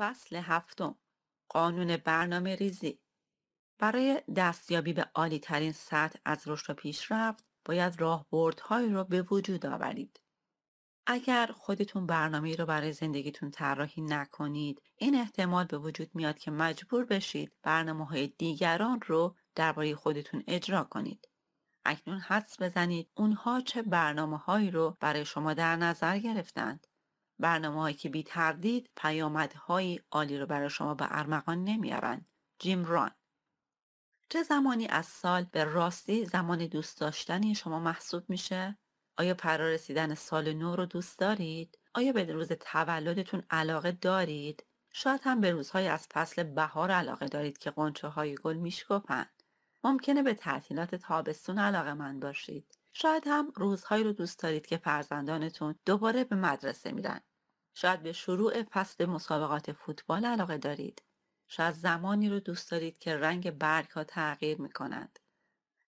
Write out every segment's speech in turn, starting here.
فصل هفتم قانون برنامه ریزی برای دستیابی به عالی ترین سطح از رشد و پیشرفت باید راهبردهایی را به وجود آورید. اگر خودتون برنامه رو برای زندگیتون طراحی نکنید، این احتمال به وجود میاد که مجبور بشید برنامه های دیگران رو درباره خودتون اجرا کنید. اکنون حدس بزنید اونها چه برنامه هایی رو برای شما در نظر گرفتند. برنامه هایی که بی تردید پیامدهایی عالی رو برای شما به ارمغان نمیارن. جیم ران چه زمانی از سال به راستی زمان دوست داشتنی شما محسوب میشه؟ آیا فرا رسیدن سال نو رو دوست دارید؟ آیا به روز تولدتون علاقه دارید؟ شاید هم به روزهای از فصل بهار علاقه دارید که قنچه های گل میشکفند. ممکنه به تعطیلات تابستون علاقه من باشید. شاید هم روزهایی رو دوست دارید که فرزندانتون دوباره به مدرسه میرن. شاید به شروع فصل مسابقات فوتبال علاقه دارید. شاید زمانی رو دوست دارید که رنگ برگ ها تغییر می کنند.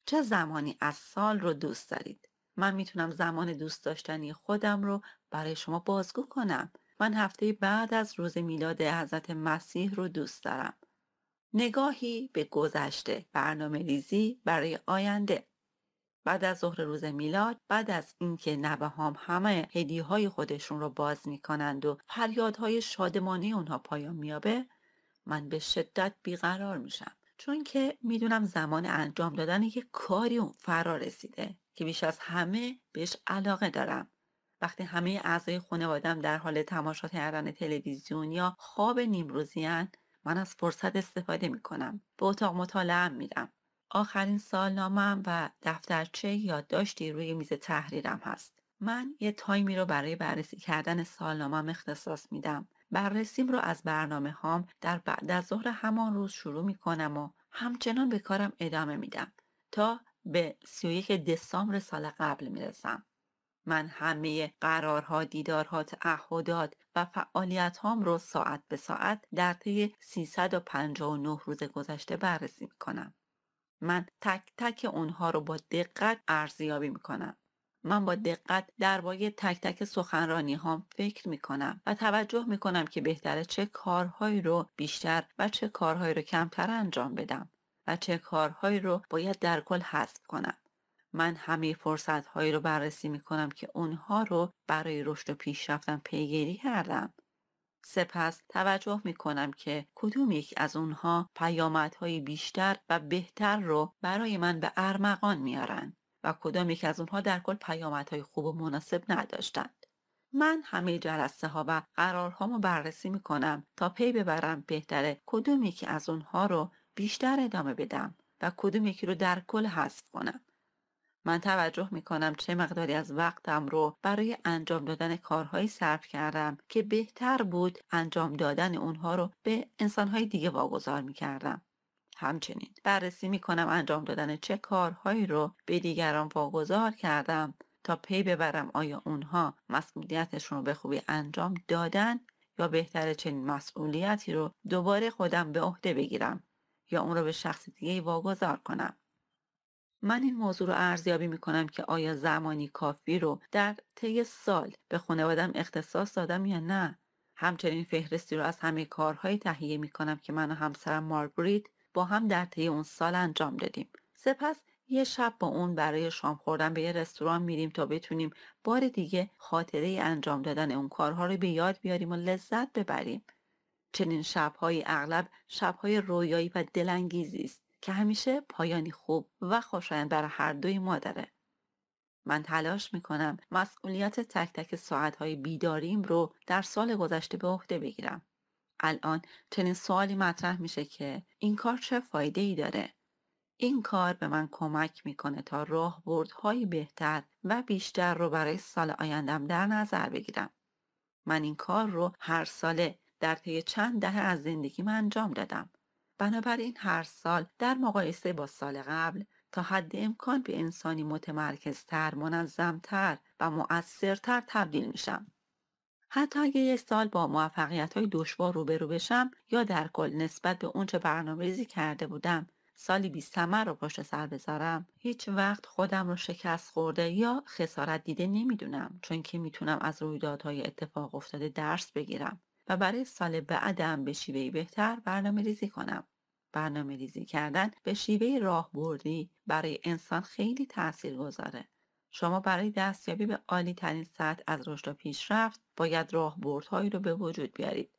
چه زمانی از سال رو دوست دارید؟ من میتونم زمان دوست داشتنی خودم رو برای شما بازگو کنم. من هفته بعد از روز میلاد حضرت مسیح رو دوست دارم. نگاهی به گذشته برنامه ریزی برای آینده بعد از ظهر روز میلاد بعد از اینکه نوهام همه هدیه های خودشون رو باز میکنند و فریادهای شادمانه اونها پایان میابه، من به شدت بیقرار میشم چون که میدونم زمان انجام دادن یک کاری اون فرا رسیده که بیش از همه بهش علاقه دارم وقتی همه اعضای خانوادم در حال تماشا کردن تلویزیون یا خواب نیمروزیان من از فرصت استفاده میکنم به اتاق مطالعه میرم آخرین سالنامم و دفترچه یادداشتی روی میز تحریرم هست. من یه تایمی رو برای بررسی کردن سالنامم اختصاص میدم. بررسیم رو از برنامه هام در بعد از ظهر همان روز شروع می کنم و همچنان به کارم ادامه میدم تا به 31 دسامبر سال قبل میرسم. من همه قرارها، دیدارها، تعهدات و فعالیت هام رو ساعت به ساعت در طی 359 روز گذشته بررسی میکنم. من تک تک اونها رو با دقت ارزیابی میکنم من با دقت درباره تک تک سخنرانی هام فکر می کنم و توجه می کنم که بهتره چه کارهایی رو بیشتر و چه کارهایی رو کمتر انجام بدم و چه کارهایی رو باید در کل حذف کنم. من همه فرصت هایی رو بررسی می کنم که اونها رو برای رشد و پیشرفتم پیگیری کردم سپس توجه می کنم که کدوم یک از اونها پیامدهای بیشتر و بهتر رو برای من به ارمغان میارن و کدام یک از اونها در کل پیامدهای خوب و مناسب نداشتند. من همه جلسه ها و هامو بررسی می کنم تا پی ببرم بهتره کدوم یکی از اونها رو بیشتر ادامه بدم و کدوم یکی رو در کل حذف کنم. من توجه می کنم چه مقداری از وقتم رو برای انجام دادن کارهایی صرف کردم که بهتر بود انجام دادن اونها رو به انسانهای دیگه واگذار می کردم. همچنین بررسی می کنم انجام دادن چه کارهایی رو به دیگران واگذار کردم تا پی ببرم آیا اونها مسئولیتشون رو به خوبی انجام دادن یا بهتر چنین مسئولیتی رو دوباره خودم به عهده بگیرم یا اون رو به شخص دیگه واگذار کنم. من این موضوع رو ارزیابی می کنم که آیا زمانی کافی رو در طی سال به خانوادم اختصاص دادم یا نه همچنین فهرستی رو از همه کارهایی تهیه می کنم که من و همسرم مارگریت با هم در طی اون سال انجام دادیم سپس یه شب با اون برای شام خوردن به یه رستوران میریم تا بتونیم بار دیگه خاطره انجام دادن اون کارها رو به یاد بیاریم و لذت ببریم چنین شبهایی اغلب شبهای رویایی و دلانگیزی است که همیشه پایانی خوب و خوشایند برای هر دوی ما داره. من تلاش میکنم مسئولیت تک تک ساعتهای بیداریم رو در سال گذشته به عهده بگیرم. الان چنین سوالی مطرح میشه که این کار چه فایده ای داره؟ این کار به من کمک میکنه تا راه بردهای بهتر و بیشتر رو برای سال آیندم در نظر بگیرم. من این کار رو هر ساله در طی چند دهه از زندگی من انجام دادم بنابراین هر سال در مقایسه با سال قبل تا حد امکان به انسانی متمرکزتر، منظمتر و مؤثرتر تبدیل میشم. حتی اگه یه سال با موفقیت های دشوار روبرو بشم یا در کل نسبت به اونچه برنامه‌ریزی کرده بودم سالی بی رو پشت سر بذارم هیچ وقت خودم رو شکست خورده یا خسارت دیده نمیدونم چون که میتونم از رویدادهای اتفاق افتاده درس بگیرم و برای سال بعدم به شیوهی بهتر برنامه ریزی کنم. برنامه ریزی کردن به شیوه راهبردی برای انسان خیلی تأثیر گذاره. شما برای دستیابی به عالی ترین سطح از رشد و پیشرفت باید راهبردهایی رو به وجود بیارید.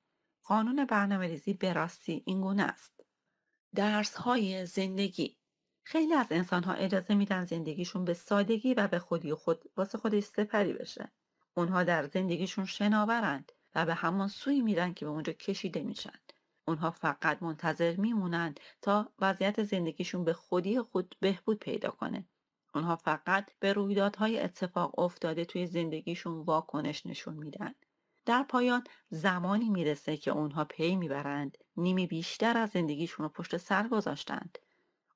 قانون برنامه ریزی به راستی این گونه است. درس های زندگی خیلی از انسان ها اجازه میدن زندگیشون به سادگی و به خودی خود واسه خودش سپری بشه. اونها در زندگیشون شناورند و به همان سوی میرن که به اونجا کشیده میشن. اونها فقط منتظر میمونند تا وضعیت زندگیشون به خودی خود بهبود پیدا کنه اونها فقط به رویدادهای اتفاق افتاده توی زندگیشون واکنش نشون میدن در پایان زمانی میرسه که اونها پی میبرند نیمی بیشتر از زندگیشون رو پشت سر گذاشتند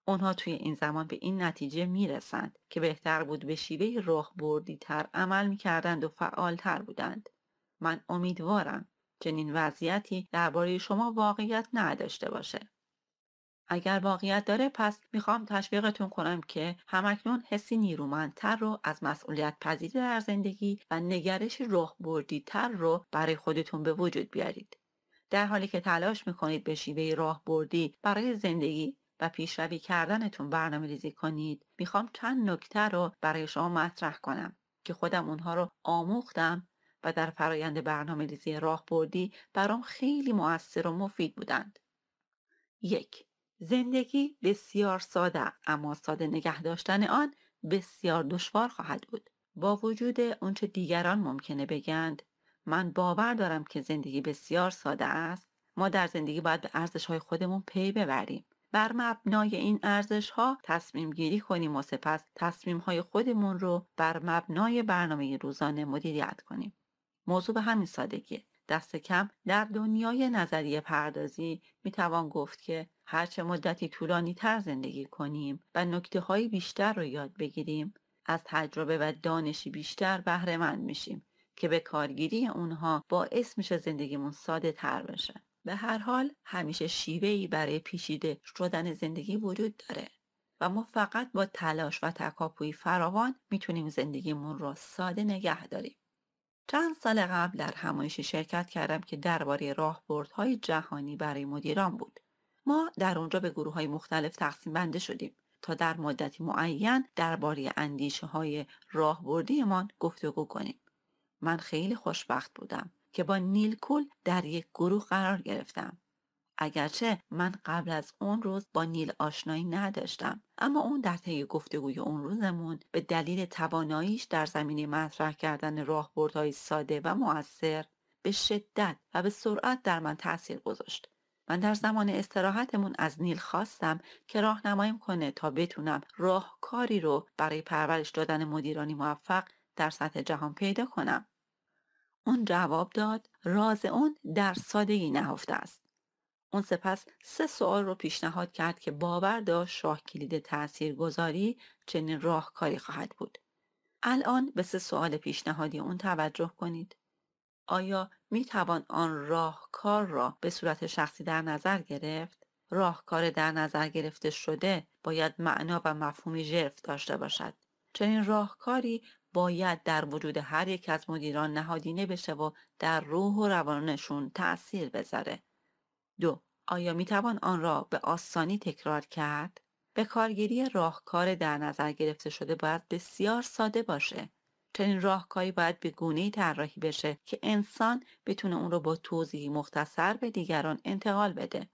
اونها توی این زمان به این نتیجه میرسند که بهتر بود به شیوه راه بردی تر عمل میکردند و تر بودند من امیدوارم چنین وضعیتی درباره شما واقعیت نداشته باشه اگر واقعیت داره پس میخوام تشویقتون کنم که همکنون حسی نیرومندتر رو از مسئولیت پذیری در زندگی و نگرش راهبردیتر تر رو برای خودتون به وجود بیارید. در حالی که تلاش میکنید به شیوه راه بردی برای زندگی و پیشروی کردنتون برنامه ریزی کنید میخوام چند نکته رو برای شما مطرح کنم که خودم اونها رو آموختم و در فرایند برنامه ریزی بردی برام خیلی موثر و مفید بودند. یک زندگی بسیار ساده اما ساده نگه داشتن آن بسیار دشوار خواهد بود. با وجود اونچه دیگران ممکنه بگند من باور دارم که زندگی بسیار ساده است ما در زندگی باید به ارزش های خودمون پی ببریم بر مبنای این ارزش ها تصمیم گیری کنیم و سپس تصمیم های خودمون رو بر مبنای برنامه روزانه مدیریت کنیم موضوع به همین سادگی دست کم در دنیای نظریه پردازی می توان گفت که هرچه مدتی طولانی تر زندگی کنیم و نکته های بیشتر رو یاد بگیریم از تجربه و دانشی بیشتر بهره مند میشیم که به کارگیری اونها باعث میشه زندگیمون ساده تر بشه به هر حال همیشه شیوهی برای پیچیده شدن زندگی وجود داره و ما فقط با تلاش و تکاپوی فراوان میتونیم زندگیمون را ساده نگه داریم چند سال قبل در همایشی شرکت کردم که درباره راهبردهای جهانی برای مدیران بود ما در اونجا به گروه های مختلف تقسیم بنده شدیم تا در مدتی معین درباره اندیشه های راهبردیمان گفتگو کنیم من خیلی خوشبخت بودم که با نیلکول در یک گروه قرار گرفتم اگرچه من قبل از اون روز با نیل آشنایی نداشتم اما اون در طی گفتگوی اون روزمون به دلیل تواناییش در زمینه مطرح کردن راهبردهای ساده و موثر به شدت و به سرعت در من تاثیر گذاشت من در زمان استراحتمون از نیل خواستم که راهنماییم کنه تا بتونم راهکاری رو برای پرورش دادن مدیرانی موفق در سطح جهان پیدا کنم اون جواب داد راز اون در سادگی نهفته است اون سپس سه سوال رو پیشنهاد کرد که باور داشت شاه کلید گذاری چنین راهکاری خواهد بود. الان به سه سوال پیشنهادی اون توجه کنید. آیا می توان آن راهکار را به صورت شخصی در نظر گرفت؟ راهکار در نظر گرفته شده باید معنا و مفهومی ژرف داشته باشد. چنین راهکاری باید در وجود هر یک از مدیران نهادینه بشه و در روح و روانشون تأثیر بذاره. دو آیا می توان آن را به آسانی تکرار کرد؟ به کارگیری راهکار در نظر گرفته شده باید بسیار ساده باشه. چنین راهکاری باید به گونه طراحی بشه که انسان بتونه اون رو با توضیحی مختصر به دیگران انتقال بده.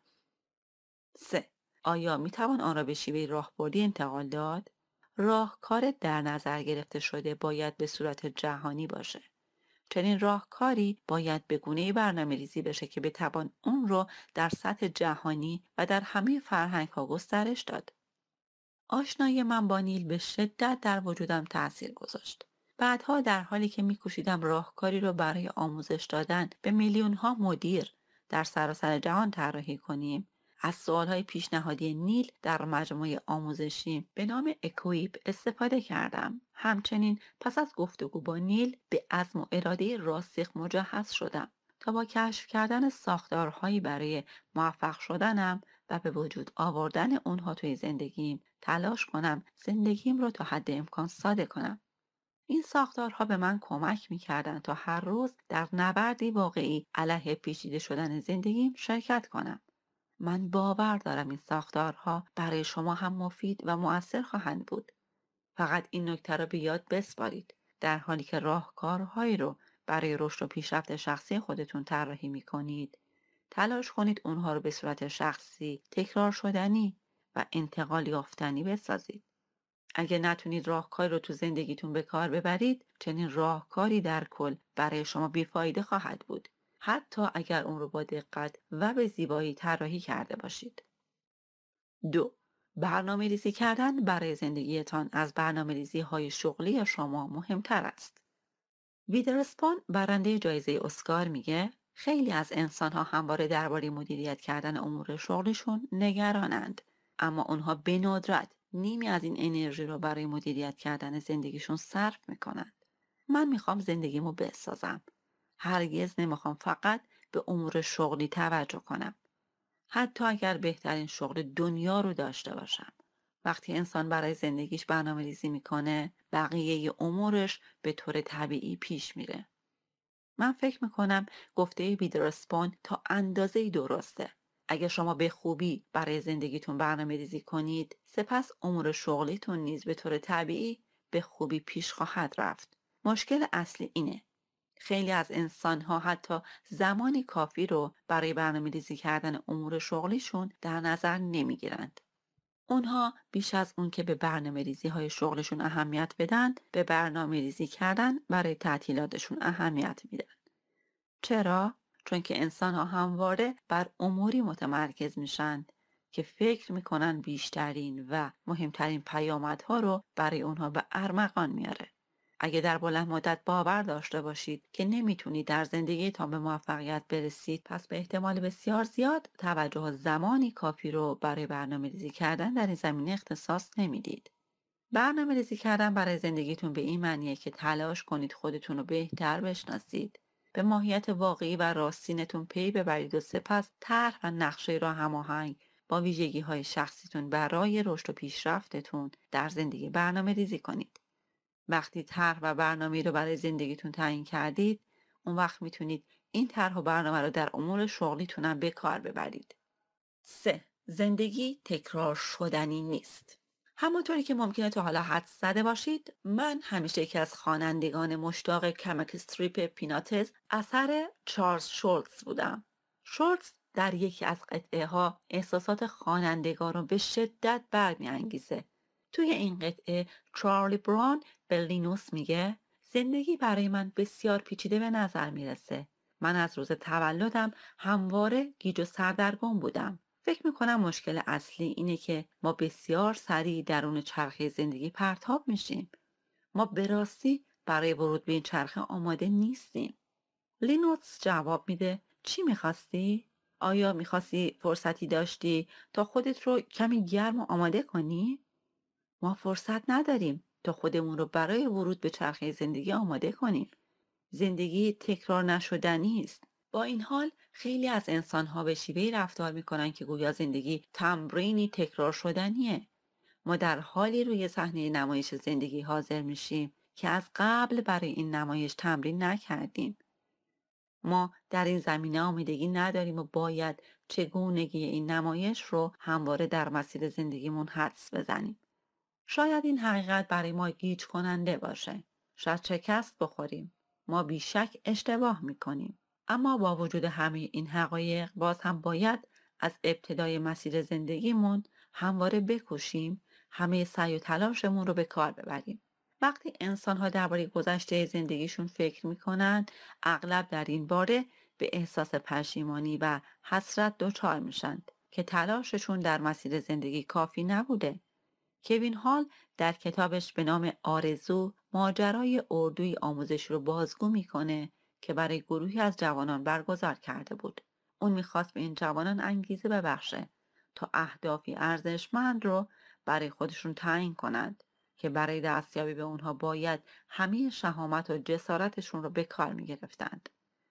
3. آیا می توان آن را به شیوه راهبردی انتقال داد؟ راهکار در نظر گرفته شده باید به صورت جهانی باشه. چنین راهکاری باید به گونه‌ای برنامه ریزی بشه که بتوان اون رو در سطح جهانی و در همه فرهنگ ها گسترش داد. آشنایی من با نیل به شدت در وجودم تأثیر گذاشت. بعدها در حالی که میکوشیدم راهکاری رو برای آموزش دادن به میلیون ها مدیر در سراسر جهان طراحی کنیم از های پیشنهادی نیل در مجموعه آموزشی به نام اکویپ استفاده کردم. همچنین پس از گفتگو با نیل به عزم و اراده راسخ مجهز شدم تا با کشف کردن ساختارهایی برای موفق شدنم و به وجود آوردن اونها توی زندگیم تلاش کنم زندگیم رو تا حد امکان ساده کنم. این ساختارها به من کمک کردن تا هر روز در نبردی واقعی علیه پیچیده شدن زندگیم شرکت کنم. من باور دارم این ساختارها برای شما هم مفید و مؤثر خواهند بود. فقط این نکته را به یاد بسپارید در حالی که راهکارهایی رو برای رشد و پیشرفت شخصی خودتون طراحی می کنید. تلاش کنید اونها رو به صورت شخصی تکرار شدنی و انتقال یافتنی بسازید. اگر نتونید راهکاری رو تو زندگیتون به کار ببرید چنین راهکاری در کل برای شما بیفایده خواهد بود حتی اگر اون رو با دقت و به زیبایی طراحی کرده باشید. دو برنامه ریزی کردن برای زندگیتان از برنامه ریزی های شغلی شما مهمتر است. ویدرسپان برنده جایزه اسکار میگه خیلی از انسان ها همواره درباره مدیریت کردن امور شغلیشون نگرانند اما آنها به ندرت نیمی از این انرژی را برای مدیریت کردن زندگیشون صرف میکنند. من میخوام زندگیمو بسازم هرگز نمیخوام فقط به امور شغلی توجه کنم حتی اگر بهترین شغل دنیا رو داشته باشم وقتی انسان برای زندگیش برنامه ریزی میکنه بقیه امورش به طور طبیعی پیش میره من فکر میکنم گفته بیدرسپون تا اندازه درسته اگر شما به خوبی برای زندگیتون برنامه ریزی کنید سپس امور شغلیتون نیز به طور طبیعی به خوبی پیش خواهد رفت مشکل اصلی اینه خیلی از انسانها حتی زمان کافی رو برای برنامه ریزی کردن امور شغلیشون در نظر نمیگیرند. اونها بیش از اون که به برنامه ریزی های شغلشون اهمیت بدن به برنامه ریزی کردن برای تعطیلاتشون اهمیت میدن. چرا؟ چون که انسان ها همواره بر اموری متمرکز میشن که فکر میکنن بیشترین و مهمترین پیامدها رو برای اونها به ارمغان میاره. اگه در بلند مدت باور داشته باشید که نمیتونید در تا به موفقیت برسید پس به احتمال بسیار زیاد توجه زمانی کافی رو برای برنامه ریزی کردن در این زمینه اختصاص نمیدید. برنامه ریزی کردن برای زندگیتون به این معنیه که تلاش کنید خودتون رو بهتر بشناسید. به ماهیت واقعی و راستینتون پی ببرید و سپس طرح و نقشه را هماهنگ با ویژگی های شخصیتون برای رشد و پیشرفتتون در زندگی برنامه ریزی کنید. وقتی طرح و برنامه رو برای زندگیتون تعیین کردید اون وقت میتونید این طرح و برنامه رو در امور شغلیتونم به کار ببرید. 3. زندگی تکرار شدنی نیست. همونطوری که ممکنه تا حالا حد زده باشید من همیشه یکی از خوانندگان مشتاق کمک استریپ پیناتز اثر چارلز شولتز بودم شولتز در یکی از قطعه ها احساسات خوانندگان رو به شدت برمیانگیزه توی این قطعه چارلی بران به لینوس میگه زندگی برای من بسیار پیچیده به نظر میرسه. من از روز تولدم همواره گیج و سردرگم بودم. فکر میکنم مشکل اصلی اینه که ما بسیار سریع درون چرخه زندگی پرتاب میشیم. ما به راستی برای ورود به این چرخه آماده نیستیم. لینوس جواب میده چی میخواستی؟ آیا میخواستی فرصتی داشتی تا خودت رو کمی گرم و آماده کنی؟ ما فرصت نداریم تا خودمون رو برای ورود به چرخه زندگی آماده کنیم. زندگی تکرار نشدنی است. با این حال خیلی از انسانها به شیوهی رفتار میکنن که گویا زندگی تمرینی تکرار شدنیه. ما در حالی روی صحنه نمایش زندگی حاضر میشیم که از قبل برای این نمایش تمرین نکردیم. ما در این زمینه آمدگی نداریم و باید چگونگی این نمایش رو همواره در مسیر زندگیمون حدس بزنیم. شاید این حقیقت برای ما گیج کننده باشه. شاید شکست بخوریم. ما بیشک اشتباه میکنیم. اما با وجود همه این حقایق باز هم باید از ابتدای مسیر زندگیمون همواره بکوشیم همه سعی و تلاشمون رو به کار ببریم وقتی انسان ها درباره گذشته زندگیشون فکر میکنن اغلب در این باره به احساس پشیمانی و حسرت دچار میشند که تلاششون در مسیر زندگی کافی نبوده کوین هال در کتابش به نام آرزو ماجرای اردوی آموزش رو بازگو میکنه که برای گروهی از جوانان برگزار کرده بود. اون میخواست به این جوانان انگیزه ببخشه تا اهدافی ارزشمند رو برای خودشون تعیین کنند که برای دستیابی به اونها باید همه شهامت و جسارتشون رو به کار میگرفتند.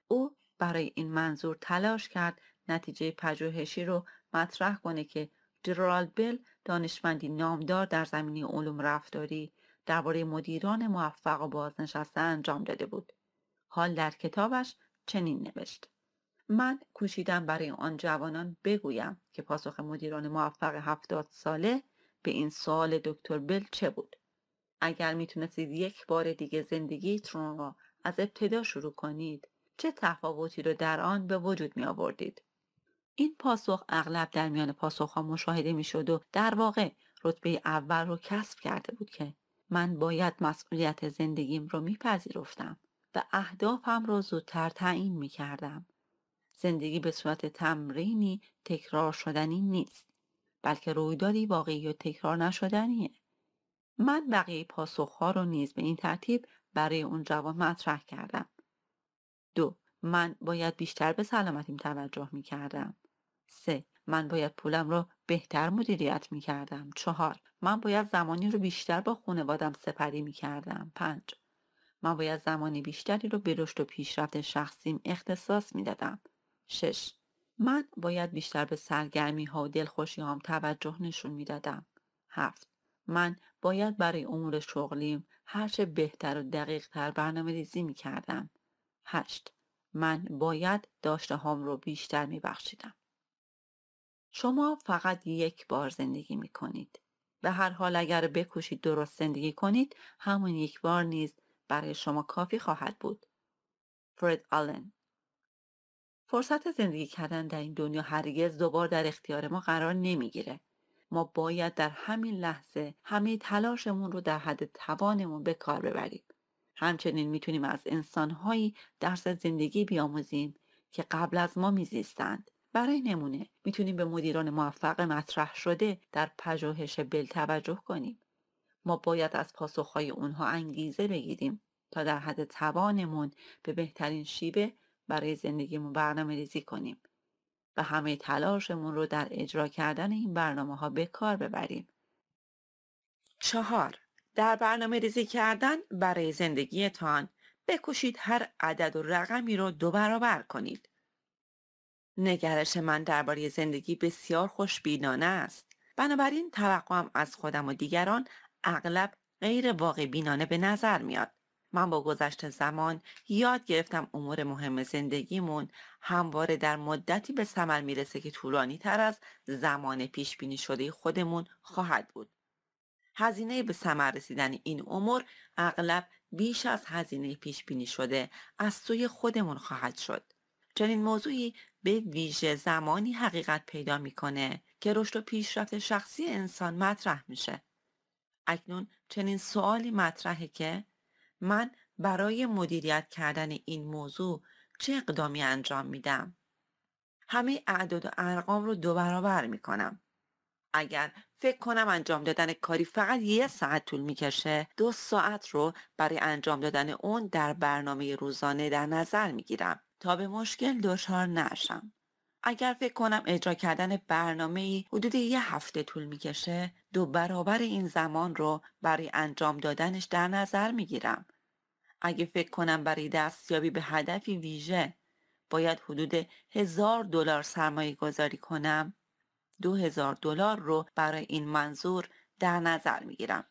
او برای این منظور تلاش کرد نتیجه پژوهشی رو مطرح کنه که جرالد بل دانشمندی نامدار در زمینه علوم رفتاری درباره مدیران موفق و بازنشسته انجام داده بود حال در کتابش چنین نوشت من کوشیدم برای آن جوانان بگویم که پاسخ مدیران موفق هفتاد ساله به این سوال دکتر بل چه بود اگر میتونستید یک بار دیگه زندگیتون را از ابتدا شروع کنید چه تفاوتی رو در آن به وجود می آوردید این پاسخ اغلب در میان ها مشاهده میشد و در واقع رتبه اول رو کسب کرده بود که من باید مسئولیت زندگیم رو میپذیرفتم و اهدافم رو زودتر تعیین کردم. زندگی به صورت تمرینی تکرار شدنی نیست بلکه رویدادی واقعی و تکرار نشدنیه من بقیه پاسخها رو نیز به این ترتیب برای اون جوان مطرح کردم دو من باید بیشتر به سلامتیم توجه می کردم. سه من باید پولم رو بهتر مدیریت می کردم. چهار من باید زمانی رو بیشتر با خانوادم سپری می کردم. پنج من باید زمانی بیشتری رو به رشد و پیشرفت شخصیم اختصاص می دادم. شش من باید بیشتر به سرگرمی ها و دلخوشی توجه نشون می دادم. هفت من باید برای امور شغلیم هرچه بهتر و دقیق تر برنامه ریزی می کردم. هشت من باید داشته هام رو بیشتر می بخشیدم. شما فقط یک بار زندگی می کنید. به هر حال اگر بکوشید درست زندگی کنید همون یک بار نیز برای شما کافی خواهد بود. فرید آلن فرصت زندگی کردن در این دنیا هرگز دوبار در اختیار ما قرار نمیگیره. ما باید در همین لحظه همه تلاشمون رو در حد توانمون به کار ببریم. همچنین میتونیم از انسانهایی درس زندگی بیاموزیم که قبل از ما میزیستند. برای نمونه میتونیم به مدیران موفق مطرح شده در پژوهش بل توجه کنیم ما باید از پاسخهای اونها انگیزه بگیریم تا در حد توانمون به بهترین شیبه برای زندگیمون برنامه ریزی کنیم و همه تلاشمون رو در اجرا کردن این برنامه ها به کار ببریم. چهار در برنامه ریزی کردن برای زندگیتان بکوشید هر عدد و رقمی رو دو برابر کنید. نگرش من درباره زندگی بسیار خوشبینانه است بنابراین توقعم از خودم و دیگران اغلب غیر واقع بینانه به نظر میاد من با گذشت زمان یاد گرفتم امور مهم زندگیمون همواره در مدتی به ثمر میرسه که طولانی تر از زمان پیش بینی شده خودمون خواهد بود هزینه به ثمر رسیدن این امور اغلب بیش از هزینه پیش بینی شده از سوی خودمون خواهد شد چنین موضوعی به ویژه زمانی حقیقت پیدا میکنه که رشد و پیشرفت شخصی انسان مطرح میشه اکنون چنین سوالی مطرحه که من برای مدیریت کردن این موضوع چه اقدامی انجام میدم همه اعداد و ارقام رو دو برابر میکنم اگر فکر کنم انجام دادن کاری فقط یه ساعت طول میکشه دو ساعت رو برای انجام دادن اون در برنامه روزانه در نظر میگیرم تا به مشکل دچار نشم اگر فکر کنم اجرا کردن برنامه ای حدود یه هفته طول میکشه دو برابر این زمان رو برای انجام دادنش در نظر میگیرم اگه فکر کنم برای دستیابی به هدفی ویژه باید حدود هزار دلار سرمایه گذاری کنم دو هزار دلار رو برای این منظور در نظر میگیرم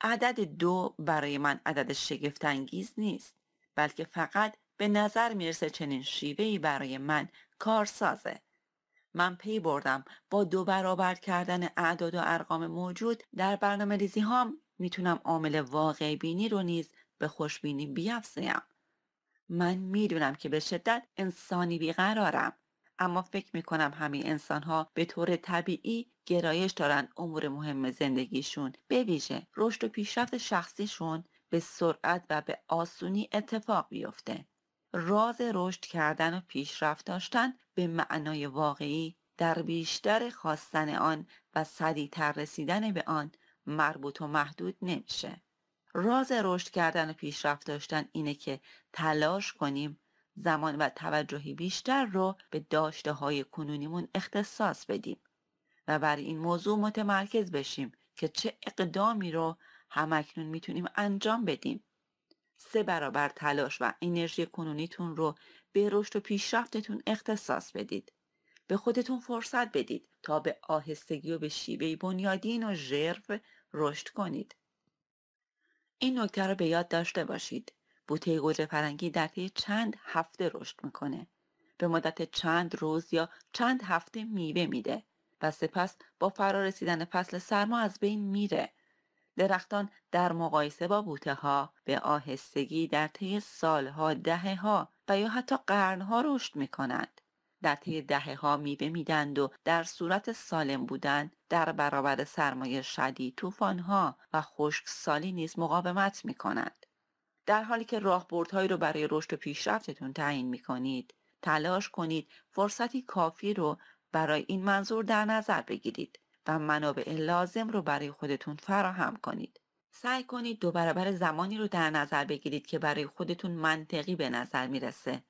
عدد دو برای من عدد شگفتانگیز نیست بلکه فقط به نظر میرسه چنین شیوهی برای من کارسازه. من پی بردم با دو برابر کردن اعداد و ارقام موجود در برنامه ریزی هام میتونم عامل واقع بینی رو نیز به خوشبینی بیافزایم. من میدونم که به شدت انسانی بیقرارم اما فکر میکنم همین ها به طور طبیعی گرایش دارن امور مهم زندگیشون به ویژه رشد و پیشرفت شخصیشون به سرعت و به آسونی اتفاق بیفته راز رشد کردن و پیشرفت داشتن به معنای واقعی در بیشتر خواستن آن و سریعتر رسیدن به آن مربوط و محدود نمیشه. راز رشد کردن و پیشرفت داشتن اینه که تلاش کنیم زمان و توجهی بیشتر رو به داشته های کنونیمون اختصاص بدیم و بر این موضوع متمرکز بشیم که چه اقدامی رو همکنون میتونیم انجام بدیم سه برابر تلاش و انرژی کنونیتون رو به رشد و پیشرفتتون اختصاص بدید. به خودتون فرصت بدید تا به آهستگی و به شیوه بنیادین و ژرف رشد کنید. این نکته رو به یاد داشته باشید. بوته گوجه فرنگی در طی چند هفته رشد میکنه. به مدت چند روز یا چند هفته میوه میده و سپس با فرا رسیدن فصل سرما از بین میره. درختان در مقایسه با بوته ها به آهستگی در طی سالها دهه ها و یا حتی ها رشد می کنند. در طی دهه ها میوه میدند و در صورت سالم بودن در برابر سرمایه شدید طوفان ها و خشکسالی نیز مقاومت می کنند. در حالی که راهبردهایی رو برای رشد و پیشرفتتون تعیین می کنید تلاش کنید فرصتی کافی رو برای این منظور در نظر بگیرید و منابع لازم رو برای خودتون فراهم کنید. سعی کنید دو برابر زمانی رو در نظر بگیرید که برای خودتون منطقی به نظر میرسه.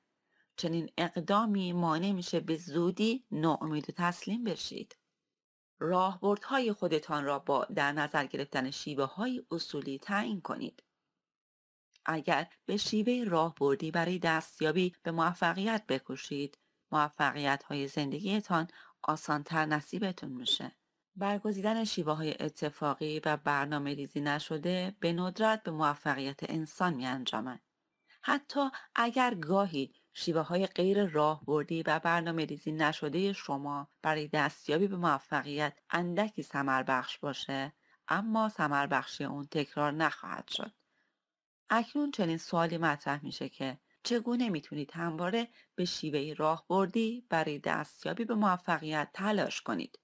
چنین اقدامی مانع میشه به زودی ناامید و تسلیم بشید. راهبردهای خودتان را با در نظر گرفتن شیوه های اصولی تعیین کنید. اگر به شیوه راهبردی برای دستیابی به موفقیت بکوشید، موفقیت های زندگیتان آسانتر نصیبتون میشه. برگزیدن شیوه اتفاقی و برنامه ریزی نشده به ندرت به موفقیت انسان می حتی اگر گاهی شیوه های غیر بردی و برنامه ریزی نشده شما برای دستیابی به موفقیت اندکی سمر بخش باشه اما سمر بخشی اون تکرار نخواهد شد. اکنون چنین سوالی مطرح میشه که چگونه میتونید همواره به شیوه راهبردی برای دستیابی به موفقیت تلاش کنید؟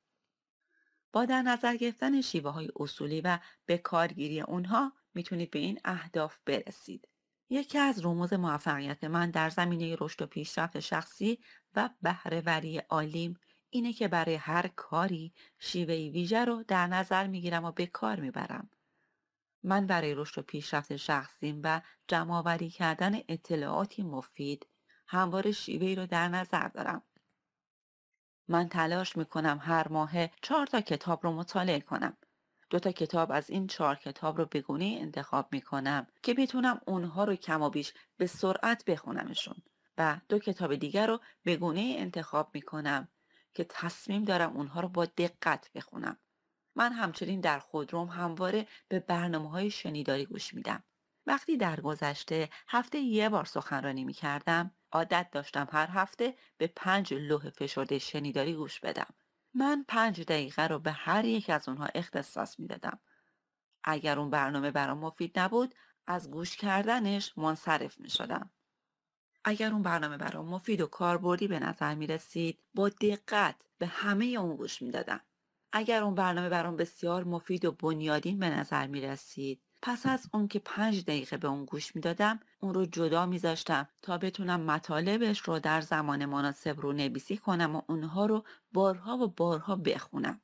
با در نظر گرفتن شیوه های اصولی و به کارگیری اونها میتونید به این اهداف برسید. یکی از رموز موفقیت من در زمینه رشد و پیشرفت شخصی و بهرهوری عالیم اینه که برای هر کاری شیوه ویژه رو در نظر میگیرم و به کار میبرم. من برای رشد و پیشرفت شخصیم و جمعآوری کردن اطلاعاتی مفید همواره شیوه رو در نظر دارم. من تلاش میکنم هر ماه چهار تا کتاب رو مطالعه کنم. دو تا کتاب از این چهار کتاب رو بگونه انتخاب میکنم که بتونم اونها رو کم و بیش به سرعت بخونمشون و دو کتاب دیگر رو بگونه انتخاب میکنم که تصمیم دارم اونها رو با دقت بخونم. من همچنین در خودروم همواره به برنامه های شنیداری گوش میدم. وقتی در گذشته هفته یه بار سخنرانی می عادت داشتم هر هفته به پنج لوح فشرده شنیداری گوش بدم من پنج دقیقه رو به هر یک از اونها اختصاص میدادم اگر اون برنامه برام مفید نبود از گوش کردنش منصرف می شدم. اگر اون برنامه برام مفید و کاربردی به نظر می رسید با دقت به همه اون گوش می دادم. اگر اون برنامه برام بسیار مفید و بنیادین به نظر می رسید پس از اون که پنج دقیقه به اون گوش میدادم اون رو جدا میذاشتم تا بتونم مطالبش رو در زمان مناسب رو نویسی کنم و اونها رو بارها و بارها بخونم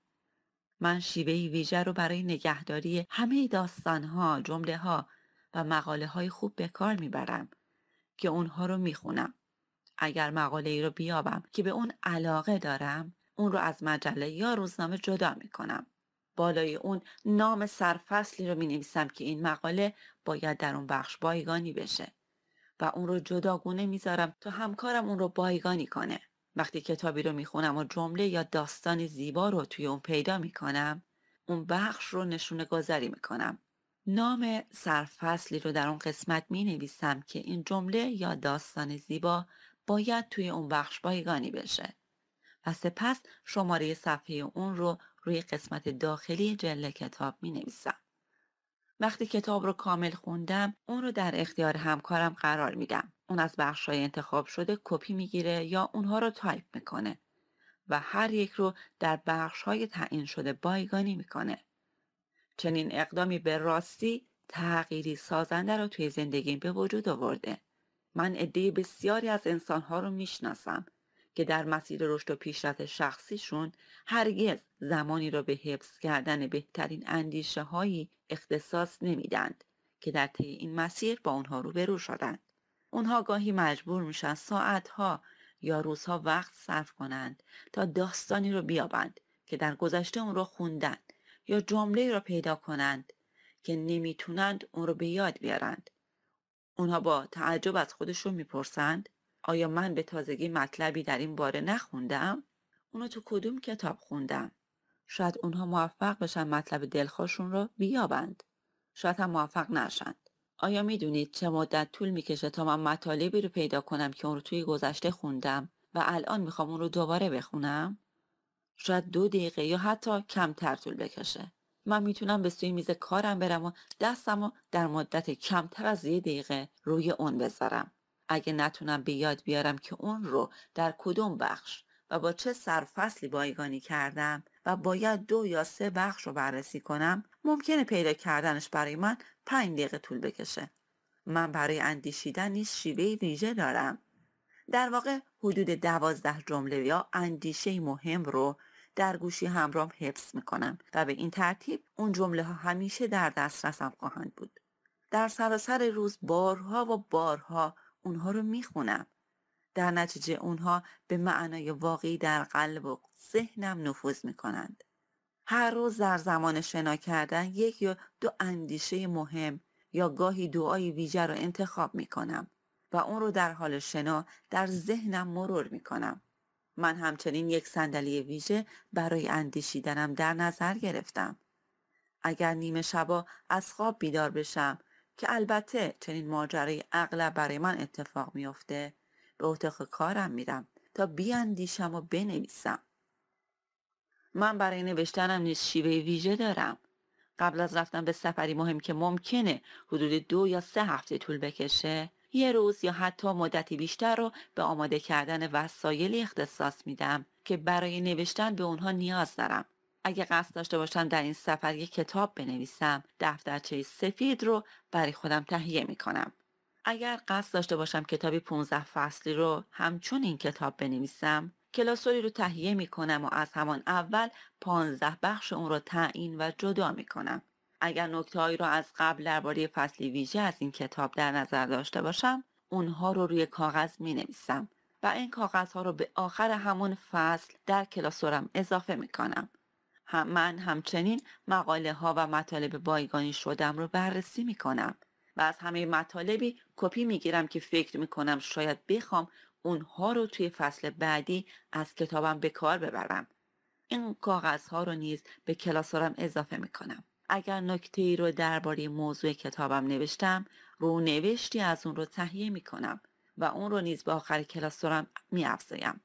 من شیوه ویژه رو برای نگهداری همه داستانها، جمله ها و مقاله های خوب به کار میبرم که اونها رو میخونم. اگر مقاله ای رو بیابم که به اون علاقه دارم اون رو از مجله یا روزنامه جدا میکنم. بالای اون نام سرفصلی رو می نویسم که این مقاله باید در اون بخش بایگانی بشه و اون رو جداگونه میذارم تا همکارم اون رو بایگانی کنه وقتی کتابی رو میخونم و جمله یا داستان زیبا رو توی اون پیدا میکنم اون بخش رو نشونه گذاری میکنم نام سرفصلی رو در اون قسمت می نویسم که این جمله یا داستان زیبا باید توی اون بخش بایگانی بشه و سپس شماره صفحه اون رو روی قسمت داخلی جلد کتاب می نویسم. وقتی کتاب رو کامل خوندم اون رو در اختیار همکارم قرار میدم اون از های انتخاب شده کپی میگیره یا اونها رو تایپ میکنه و هر یک رو در های تعیین شده بایگانی میکنه چنین اقدامی به راستی تغییری سازنده رو توی زندگیم به وجود آورده من عده بسیاری از انسانها رو میشناسم که در مسیر رشد و پیشرفت شخصیشون هرگز زمانی را به حفظ کردن بهترین اندیشه هایی اختصاص نمیدند که در طی این مسیر با اونها روبرو شدند. اونها گاهی مجبور میشن ساعتها یا روزها وقت صرف کنند تا داستانی رو بیابند که در گذشته اون را خوندند یا جمله را پیدا کنند که نمیتونند اون را به یاد بیارند. اونها با تعجب از خودشون میپرسند آیا من به تازگی مطلبی در این باره نخوندم؟ اونو تو کدوم کتاب خوندم؟ شاید اونها موفق بشن مطلب دلخواشون رو بیابند. شاید هم موفق نشند. آیا میدونید چه مدت طول میکشه تا من مطالبی رو پیدا کنم که اون رو توی گذشته خوندم و الان میخوام اون رو دوباره بخونم؟ شاید دو دقیقه یا حتی کمتر طول بکشه. من میتونم به سوی میز کارم برم و دستم و در مدت کمتر از یه دقیقه روی اون بذارم. اگه نتونم به یاد بیارم که اون رو در کدوم بخش و با چه سرفصلی بایگانی کردم و باید دو یا سه بخش رو بررسی کنم ممکنه پیدا کردنش برای من پنج دقیقه طول بکشه من برای اندیشیدن نیز شیوه ویژه دارم در واقع حدود دوازده جمله یا اندیشه مهم رو در گوشی همرام حفظ میکنم و به این ترتیب اون جمله ها همیشه در دسترسم خواهند بود در سراسر روز بارها و بارها اونها رو میخونم در نتیجه اونها به معنای واقعی در قلب و ذهنم نفوذ میکنند هر روز در زمان شنا کردن یک یا دو اندیشه مهم یا گاهی دعای ویژه رو انتخاب میکنم و اون رو در حال شنا در ذهنم مرور میکنم من همچنین یک صندلی ویژه برای اندیشیدنم در نظر گرفتم اگر نیمه شبا از خواب بیدار بشم که البته چنین ماجرای اغلب برای من اتفاق میافته به اتاق کارم میرم تا بیاندیشم و بنویسم من برای نوشتنم نیز شیوه ویژه دارم قبل از رفتن به سفری مهم که ممکنه حدود دو یا سه هفته طول بکشه یه روز یا حتی مدتی بیشتر رو به آماده کردن وسایلی اختصاص میدم که برای نوشتن به اونها نیاز دارم اگه قصد داشته باشم در این سفر یک کتاب بنویسم دفترچه سفید رو برای خودم تهیه کنم. اگر قصد داشته باشم کتابی 15 فصلی رو همچون این کتاب بنویسم کلاسوری رو تهیه کنم و از همان اول 15 بخش اون رو تعیین و جدا کنم. اگر نکتههایی را از قبل درباره فصلی ویژه از این کتاب در نظر داشته باشم اونها رو روی کاغذ می نویسم و این کاغذ ها رو به آخر همون فصل در کلاسورم اضافه می کنم. من همچنین مقاله ها و مطالب بایگانی شدم رو بررسی می کنم و از همه مطالبی کپی می گیرم که فکر می کنم شاید بخوام اونها رو توی فصل بعدی از کتابم به کار ببرم. این کاغذ ها رو نیز به کلاسارم اضافه می کنم. اگر نکته ای رو درباره موضوع کتابم نوشتم رو نوشتی از اون رو تهیه می کنم و اون رو نیز به آخر کلاسورم می افزایم.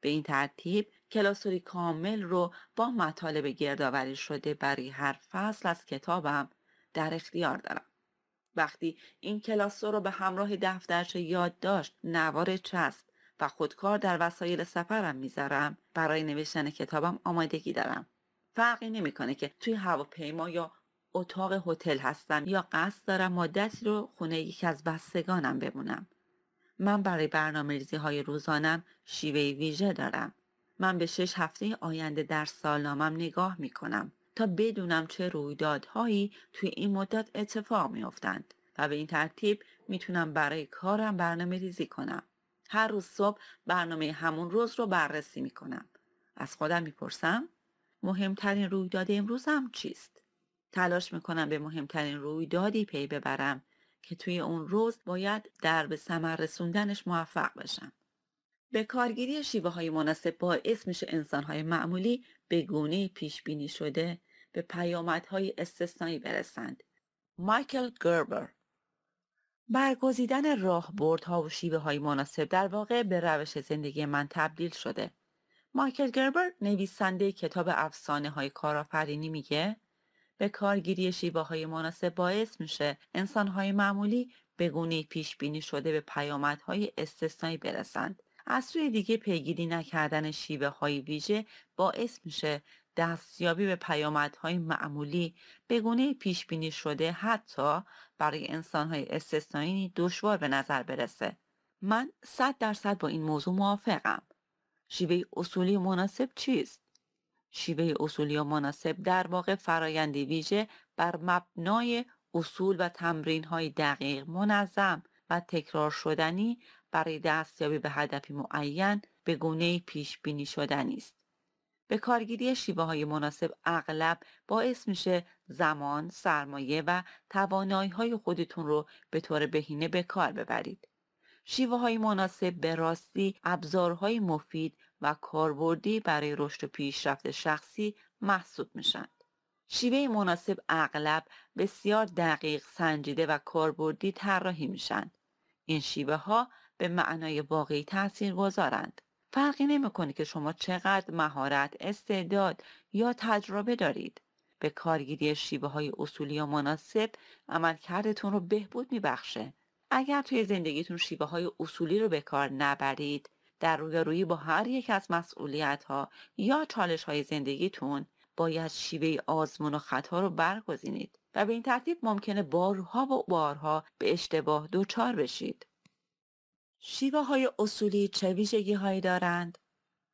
به این ترتیب کلاسوری کامل رو با مطالب گردآوری شده برای هر فصل از کتابم در اختیار دارم وقتی این کلاسور رو به همراه دفترچه یادداشت نوار چسب و خودکار در وسایل سفرم میذارم برای نوشتن کتابم آمادگی دارم فرقی نمیکنه که توی هواپیما یا اتاق هتل هستم یا قصد دارم مدتی رو خونه یکی از بستگانم بمونم من برای برنامه ریزی های روزانم شیوه ویژه دارم من به شش هفته آینده در سالنامم نگاه می کنم تا بدونم چه رویدادهایی توی این مدت اتفاق می افتند و به این ترتیب میتونم برای کارم برنامه ریزی کنم. هر روز صبح برنامه همون روز رو بررسی می کنم. از خودم می پرسم مهمترین رویداد امروزم چیست؟ تلاش کنم به مهمترین رویدادی پی ببرم که توی اون روز باید در به ثمر رسوندنش موفق بشم. به کارگیری شیوه های مناسب باعث میشه انسان های معمولی به گونه پیش بینی شده به های استثنایی برسند. مایکل گربر برگزیدن ها و شیوه های مناسب در واقع به روش زندگی من تبدیل شده. مایکل گربر نویسنده کتاب افسانه های کارآفرینی میگه به کارگیری شیوه های مناسب باعث میشه انسان های معمولی به گونه پیش بینی شده به پیامدهای استثنایی برسند. از سوی دیگه پیگیری نکردن شیوه های ویژه باعث میشه دستیابی به پیامدهای معمولی به گونه پیش بینی شده حتی برای های استثنایی دشوار به نظر برسه من صد درصد با این موضوع موافقم شیوه اصولی مناسب چیست شیوه اصولی و مناسب در واقع فرایند ویژه بر مبنای اصول و تمرین های دقیق منظم و تکرار شدنی برای دستیابی به هدفی معین به گونه پیش بینی شدنی است. به کارگیری شیوه های مناسب اغلب باعث میشه زمان، سرمایه و توانایی های خودتون رو به طور بهینه به کار ببرید. شیوه های مناسب به راستی ابزارهای مفید و کاربردی برای رشد و پیشرفت شخصی محسوب میشن. شیوه مناسب اغلب بسیار دقیق سنجیده و کاربردی طراحی میشن. این شیوه ها به معنای واقعی تأثیر گذارند. فرقی نمیکنه که شما چقدر مهارت، استعداد یا تجربه دارید. به کارگیری شیوه های اصولی و مناسب عملکردتون رو بهبود میبخشه. اگر توی زندگیتون شیوه های اصولی رو به کار نبرید، در روی با هر یک از مسئولیت ها یا چالش های زندگیتون باید شیوه آزمون و خطا رو برگزینید و به این ترتیب ممکنه بارها و بارها به اشتباه دچار بشید. شیوه های اصولی چه ویژگی هایی دارند؟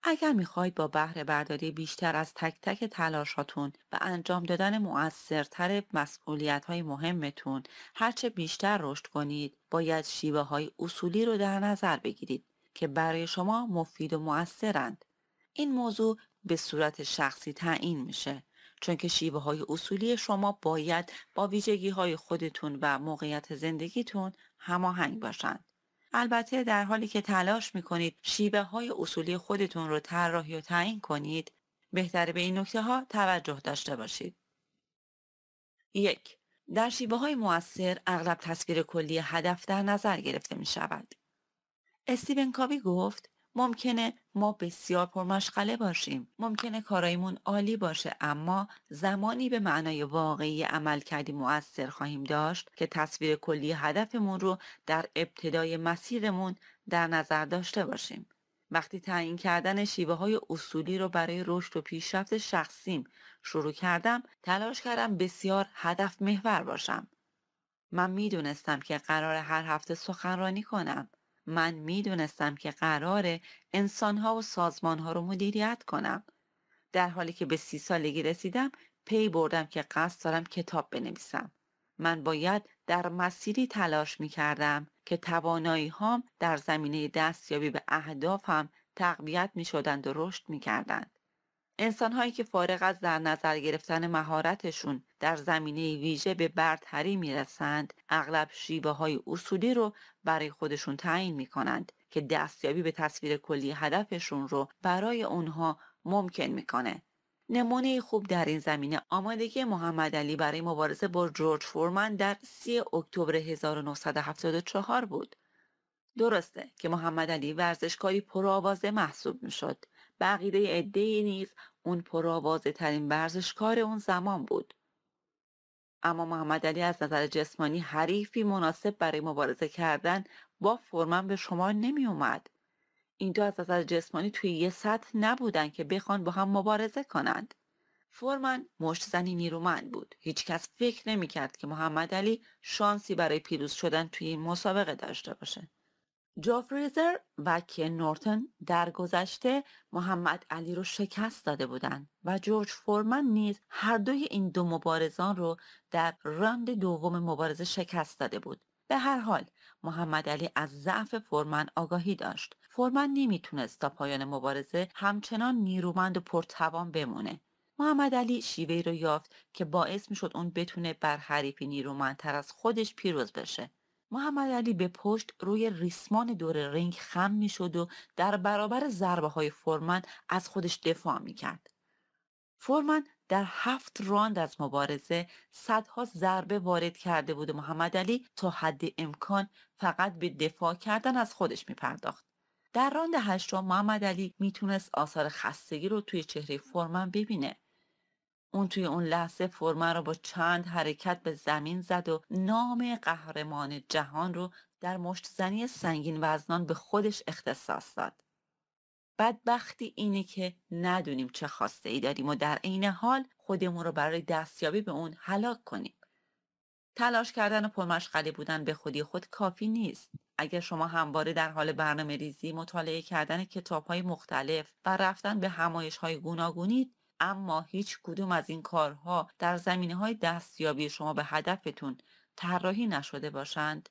اگر میخواهید با بهره برداری بیشتر از تک تک تلاشاتون و انجام دادن مؤثرتر مسئولیت های مهمتون هرچه بیشتر رشد کنید باید شیوه های اصولی رو در نظر بگیرید که برای شما مفید و مؤثرند. این موضوع به صورت شخصی تعیین میشه چون که شیوه های اصولی شما باید با ویژگی های خودتون و موقعیت زندگیتون هماهنگ باشند. البته در حالی که تلاش کنید شیبه های اصولی خودتون رو طراحی و تعیین کنید بهتره به این نکته ها توجه داشته باشید. یک در شیبه های موثر اغلب تصویر کلی هدف در نظر گرفته می شود. استیون کابی گفت ممکنه ما بسیار پرمشغله باشیم ممکنه کارایمون عالی باشه اما زمانی به معنای واقعی عمل کردی مؤثر خواهیم داشت که تصویر کلی هدفمون رو در ابتدای مسیرمون در نظر داشته باشیم وقتی تعیین کردن شیوه های اصولی رو برای رشد و پیشرفت شخصیم شروع کردم تلاش کردم بسیار هدف محور باشم من میدونستم که قرار هر هفته سخنرانی کنم من میدونستم که قراره انسانها و سازمانها رو مدیریت کنم در حالی که به سی سالگی رسیدم پی بردم که قصد دارم کتاب بنویسم من باید در مسیری تلاش می کردم که توانایی هام در زمینه دستیابی به اهدافم تقویت می شدند و رشد می کردند. هایی که فارغ از در نظر گرفتن مهارتشون در زمینه ویژه به برتری میرسند اغلب شیوه های اصولی رو برای خودشون تعیین کنند که دستیابی به تصویر کلی هدفشون رو برای اونها ممکن میکنه نمونه خوب در این زمینه آمادگی محمد علی برای مبارزه با جورج فورمن در 3 اکتبر 1974 بود درسته که محمد علی ورزشکاری پرآوازه محسوب میشد بقیده عقیده عدهای نیز اون پرآوازه ترین ورزشکار اون زمان بود اما محمد علی از نظر جسمانی حریفی مناسب برای مبارزه کردن با فرمن به شما نمی اومد. این دو از نظر جسمانی توی یه سطح نبودن که بخوان با هم مبارزه کنند. فورمن زنی نیرومند بود. هیچکس فکر نمیکرد که محمد علی شانسی برای پیروز شدن توی این مسابقه داشته باشه. جوفریزر و کن نورتن در گذشته محمد علی رو شکست داده بودند و جورج فورمن نیز هر دوی این دو مبارزان رو در راند دوم مبارزه شکست داده بود به هر حال محمد علی از ضعف فورمن آگاهی داشت فورمن نمیتونست تا پایان مبارزه همچنان نیرومند و پرتوان بمونه محمد علی شیوهی رو یافت که باعث میشد اون بتونه بر حریفی نیرومندتر از خودش پیروز بشه محمد علی به پشت روی ریسمان دور رینگ خم می شد و در برابر ضربه های فورمن از خودش دفاع می کرد. فورمن در هفت راند از مبارزه صدها ضربه وارد کرده بود و محمد علی تا حد امکان فقط به دفاع کردن از خودش می پرداخت. در راند هشتم محمد علی میتونست آثار خستگی رو توی چهره فورمن ببینه اون توی اون لحظه فرمه رو با چند حرکت به زمین زد و نام قهرمان جهان رو در مشتزنی سنگین وزنان به خودش اختصاص داد. بدبختی اینه که ندونیم چه خواسته ای داریم و در عین حال خودمون رو برای دستیابی به اون هلاک کنیم. تلاش کردن و پرمشغله بودن به خودی خود کافی نیست. اگر شما همواره در حال برنامه ریزی، مطالعه کردن کتاب های مختلف و رفتن به همایش های گوناگونید، اما هیچ کدوم از این کارها در زمینه های دستیابی شما به هدفتون طراحی نشده باشند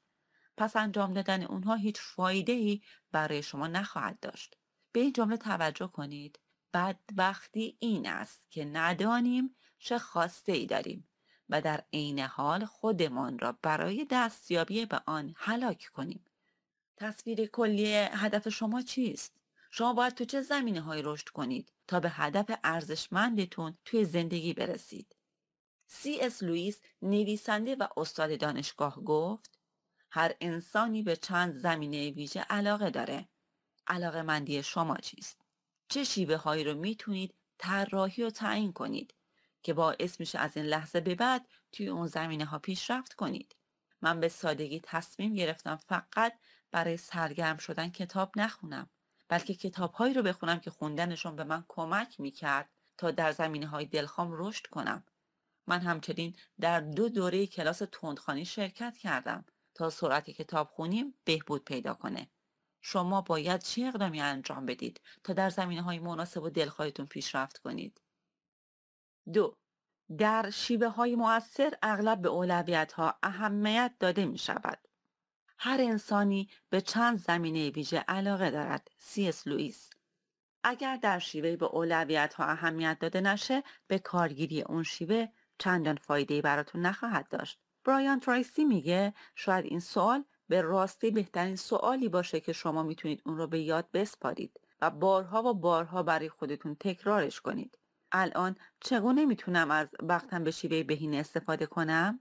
پس انجام دادن اونها هیچ فایده ای برای شما نخواهد داشت به این جمله توجه کنید بدبختی این است که ندانیم چه خواسته ای داریم و در عین حال خودمان را برای دستیابی به آن هلاک کنیم تصویر کلی هدف شما چیست شما باید تو چه زمینه های رشد کنید تا به هدف ارزشمندتون توی زندگی برسید. سی اس لوئیس نویسنده و استاد دانشگاه گفت هر انسانی به چند زمینه ویژه علاقه داره. علاقه مندی شما چیست؟ چه شیوه هایی رو میتونید طراحی و تعیین کنید که باعث میشه از این لحظه به بعد توی اون زمینه ها پیشرفت کنید. من به سادگی تصمیم گرفتم فقط برای سرگرم شدن کتاب نخونم. بلکه کتابهایی رو بخونم که خوندنشون به من کمک میکرد تا در زمینه های دلخوام رشد کنم من همچنین در دو دوره کلاس تندخانی شرکت کردم تا سرعت کتاب خونیم بهبود پیدا کنه شما باید چه اقدامی انجام بدید تا در زمینه های مناسب و دلخواهتون پیشرفت کنید دو در شیبه های مؤثر اغلب به اولویت ها اهمیت داده می شود هر انسانی به چند زمینه ویژه علاقه دارد اس لوئیس اگر در شیوه به اولویت ها اهمیت داده نشه به کارگیری اون شیوه چندان فایده براتون نخواهد داشت برایان ترایسی میگه شاید این سوال به راستی بهترین سوالی باشه که شما میتونید اون رو به یاد بسپارید و بارها و بارها برای خودتون تکرارش کنید الان چگونه میتونم از وقتم به شیوه بهینه استفاده کنم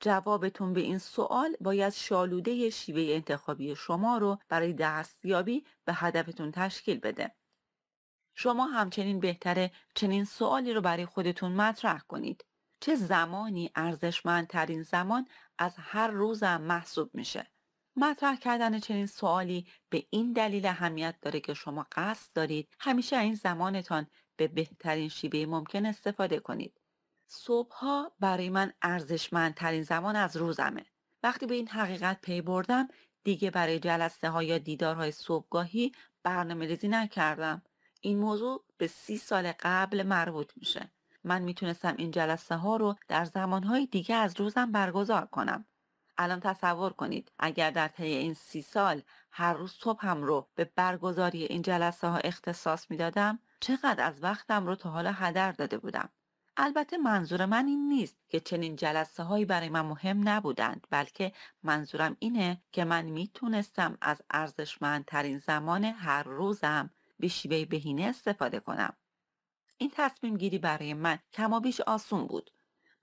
جوابتون به این سوال باید شالوده شیوه انتخابی شما رو برای دستیابی به هدفتون تشکیل بده. شما همچنین بهتره چنین سوالی رو برای خودتون مطرح کنید. چه زمانی ارزشمندترین زمان از هر روزم محسوب میشه؟ مطرح کردن چنین سوالی به این دلیل اهمیت داره که شما قصد دارید همیشه این زمانتان به بهترین شیوه ممکن استفاده کنید. صبحها برای من ارزشمندترین زمان از روزمه وقتی به این حقیقت پی بردم دیگه برای جلسه ها یا دیدارهای صبحگاهی برنامه ریزی نکردم این موضوع به سی سال قبل مربوط میشه من میتونستم این جلسه ها رو در زمانهای دیگه از روزم برگزار کنم الان تصور کنید اگر در طی این سی سال هر روز هم رو به برگزاری این جلسه ها اختصاص میدادم چقدر از وقتم رو تا حالا هدر داده بودم البته منظور من این نیست که چنین جلسه هایی برای من مهم نبودند بلکه منظورم اینه که من میتونستم از ارزشمندترین زمان هر روزم به شیوه بهینه استفاده کنم این تصمیم گیری برای من کما بیش آسون بود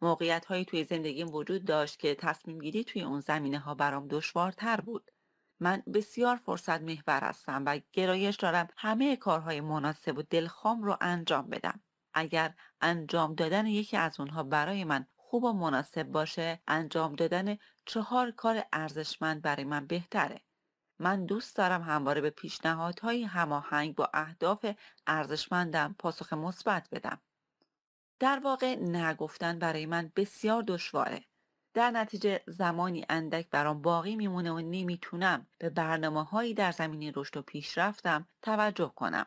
موقعیت هایی توی زندگیم وجود داشت که تصمیم گیری توی اون زمینه ها برام دشوارتر بود من بسیار فرصت محور هستم و گرایش دارم همه کارهای مناسب و دلخوام رو انجام بدم اگر انجام دادن یکی از اونها برای من خوب و مناسب باشه انجام دادن چهار کار ارزشمند برای من بهتره من دوست دارم همواره به پیشنهادهای هماهنگ با اهداف ارزشمندم پاسخ مثبت بدم در واقع نگفتن برای من بسیار دشواره در نتیجه زمانی اندک برام باقی میمونه و نمیتونم به برنامه هایی در زمینه رشد و پیشرفتم توجه کنم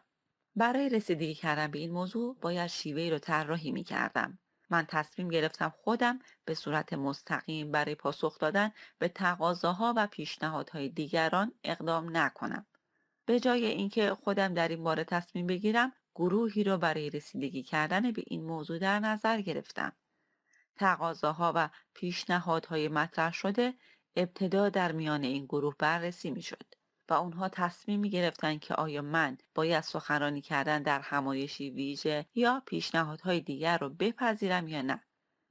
برای رسیدگی کردن به این موضوع باید شیوهی رو طراحی می کردم. من تصمیم گرفتم خودم به صورت مستقیم برای پاسخ دادن به تقاضاها و پیشنهادهای دیگران اقدام نکنم. به جای اینکه خودم در این باره تصمیم بگیرم، گروهی را برای رسیدگی کردن به این موضوع در نظر گرفتم. تقاضاها و پیشنهادهای مطرح شده ابتدا در میان این گروه بررسی می شد. و اونها تصمیم می گرفتن که آیا من باید سخنرانی کردن در همایشی ویژه یا پیشنهادهای دیگر رو بپذیرم یا نه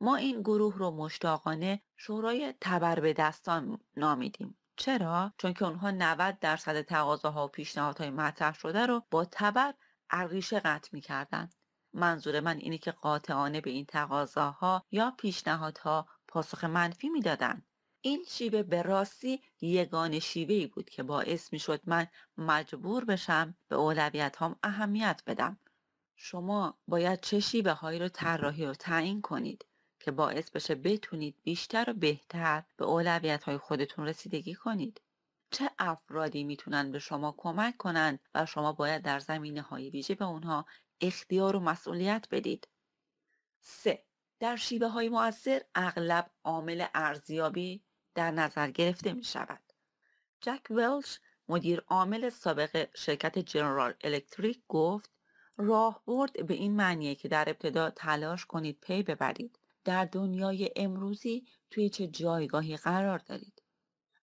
ما این گروه رو مشتاقانه شورای تبر به دستان نامیدیم چرا چون که اونها 90 درصد تقاضاها و پیشنهادهای مطرح شده رو با تبر ارغیش قطع میکردند منظور من اینه که قاطعانه به این تقاضاها یا پیشنهادها پاسخ منفی میدادند این شیوه به راستی یگان ای بود که باعث می شد من مجبور بشم به اولویت هم اهمیت بدم. شما باید چه شیوه هایی رو طراحی و تعیین کنید که باعث بشه بتونید بیشتر و بهتر به اولویت های خودتون رسیدگی کنید. چه افرادی میتونن به شما کمک کنند و شما باید در زمینه های ویژه به اونها اختیار و مسئولیت بدید. 3. در شیوه های مؤثر اغلب عامل ارزیابی در نظر گرفته می شود. جک ولش مدیر عامل سابق شرکت جنرال الکتریک گفت راهبرد به این معنیه که در ابتدا تلاش کنید پی ببرید در دنیای امروزی توی چه جایگاهی قرار دارید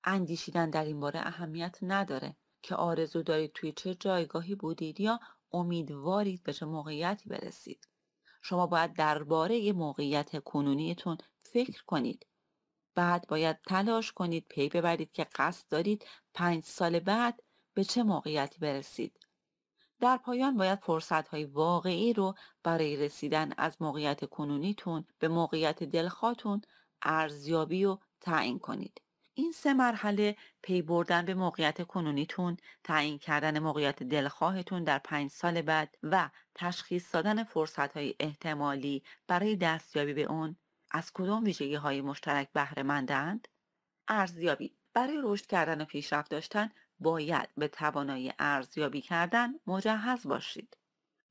اندیشیدن در این باره اهمیت نداره که آرزو دارید توی چه جایگاهی بودید یا امیدوارید به چه موقعیتی برسید شما باید درباره موقعیت کنونیتون فکر کنید بعد باید تلاش کنید پی ببرید که قصد دارید پنج سال بعد به چه موقعیتی برسید. در پایان باید های واقعی رو برای رسیدن از موقعیت کنونیتون به موقعیت دلخواتون ارزیابی و تعیین کنید. این سه مرحله پی بردن به موقعیت کنونیتون، تعیین کردن موقعیت دلخواهتون در پنج سال بعد و تشخیص دادن های احتمالی برای دستیابی به اون از کدام ویژگی های مشترک بهره ارزیابی برای رشد کردن و پیشرفت داشتن باید به توانایی ارزیابی کردن مجهز باشید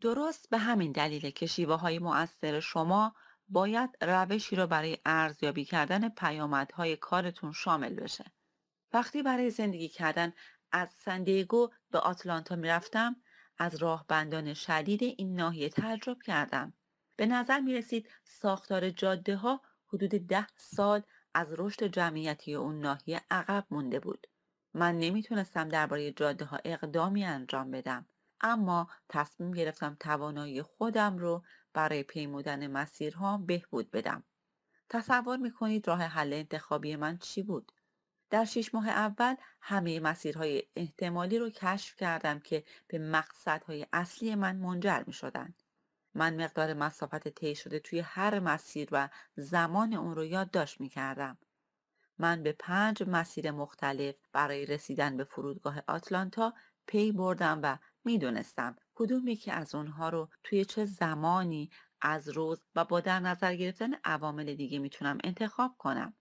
درست به همین دلیل که شیوه های مؤثر شما باید روشی را برای ارزیابی کردن پیامدهای کارتون شامل بشه وقتی برای زندگی کردن از سندیگو به آتلانتا میرفتم از راهبندان شدید این ناحیه تجربه کردم به نظر می رسید ساختار جاده ها حدود ده سال از رشد جمعیتی اون ناحیه عقب مونده بود. من نمیتونستم درباره جاده ها اقدامی انجام بدم اما تصمیم گرفتم توانایی خودم رو برای پیمودن مسیرها بهبود بدم. تصور میکنید راه حل انتخابی من چی بود؟ در شش ماه اول همه مسیرهای احتمالی رو کشف کردم که به مقصدهای اصلی من منجر می شدند. من مقدار مسافت طی شده توی هر مسیر و زمان اون رو یادداشت کردم من به پنج مسیر مختلف برای رسیدن به فرودگاه آتلانتا پی بردم و میدونستم کدوم یکی از اونها رو توی چه زمانی از روز و با در نظر گرفتن عوامل دیگه میتونم انتخاب کنم.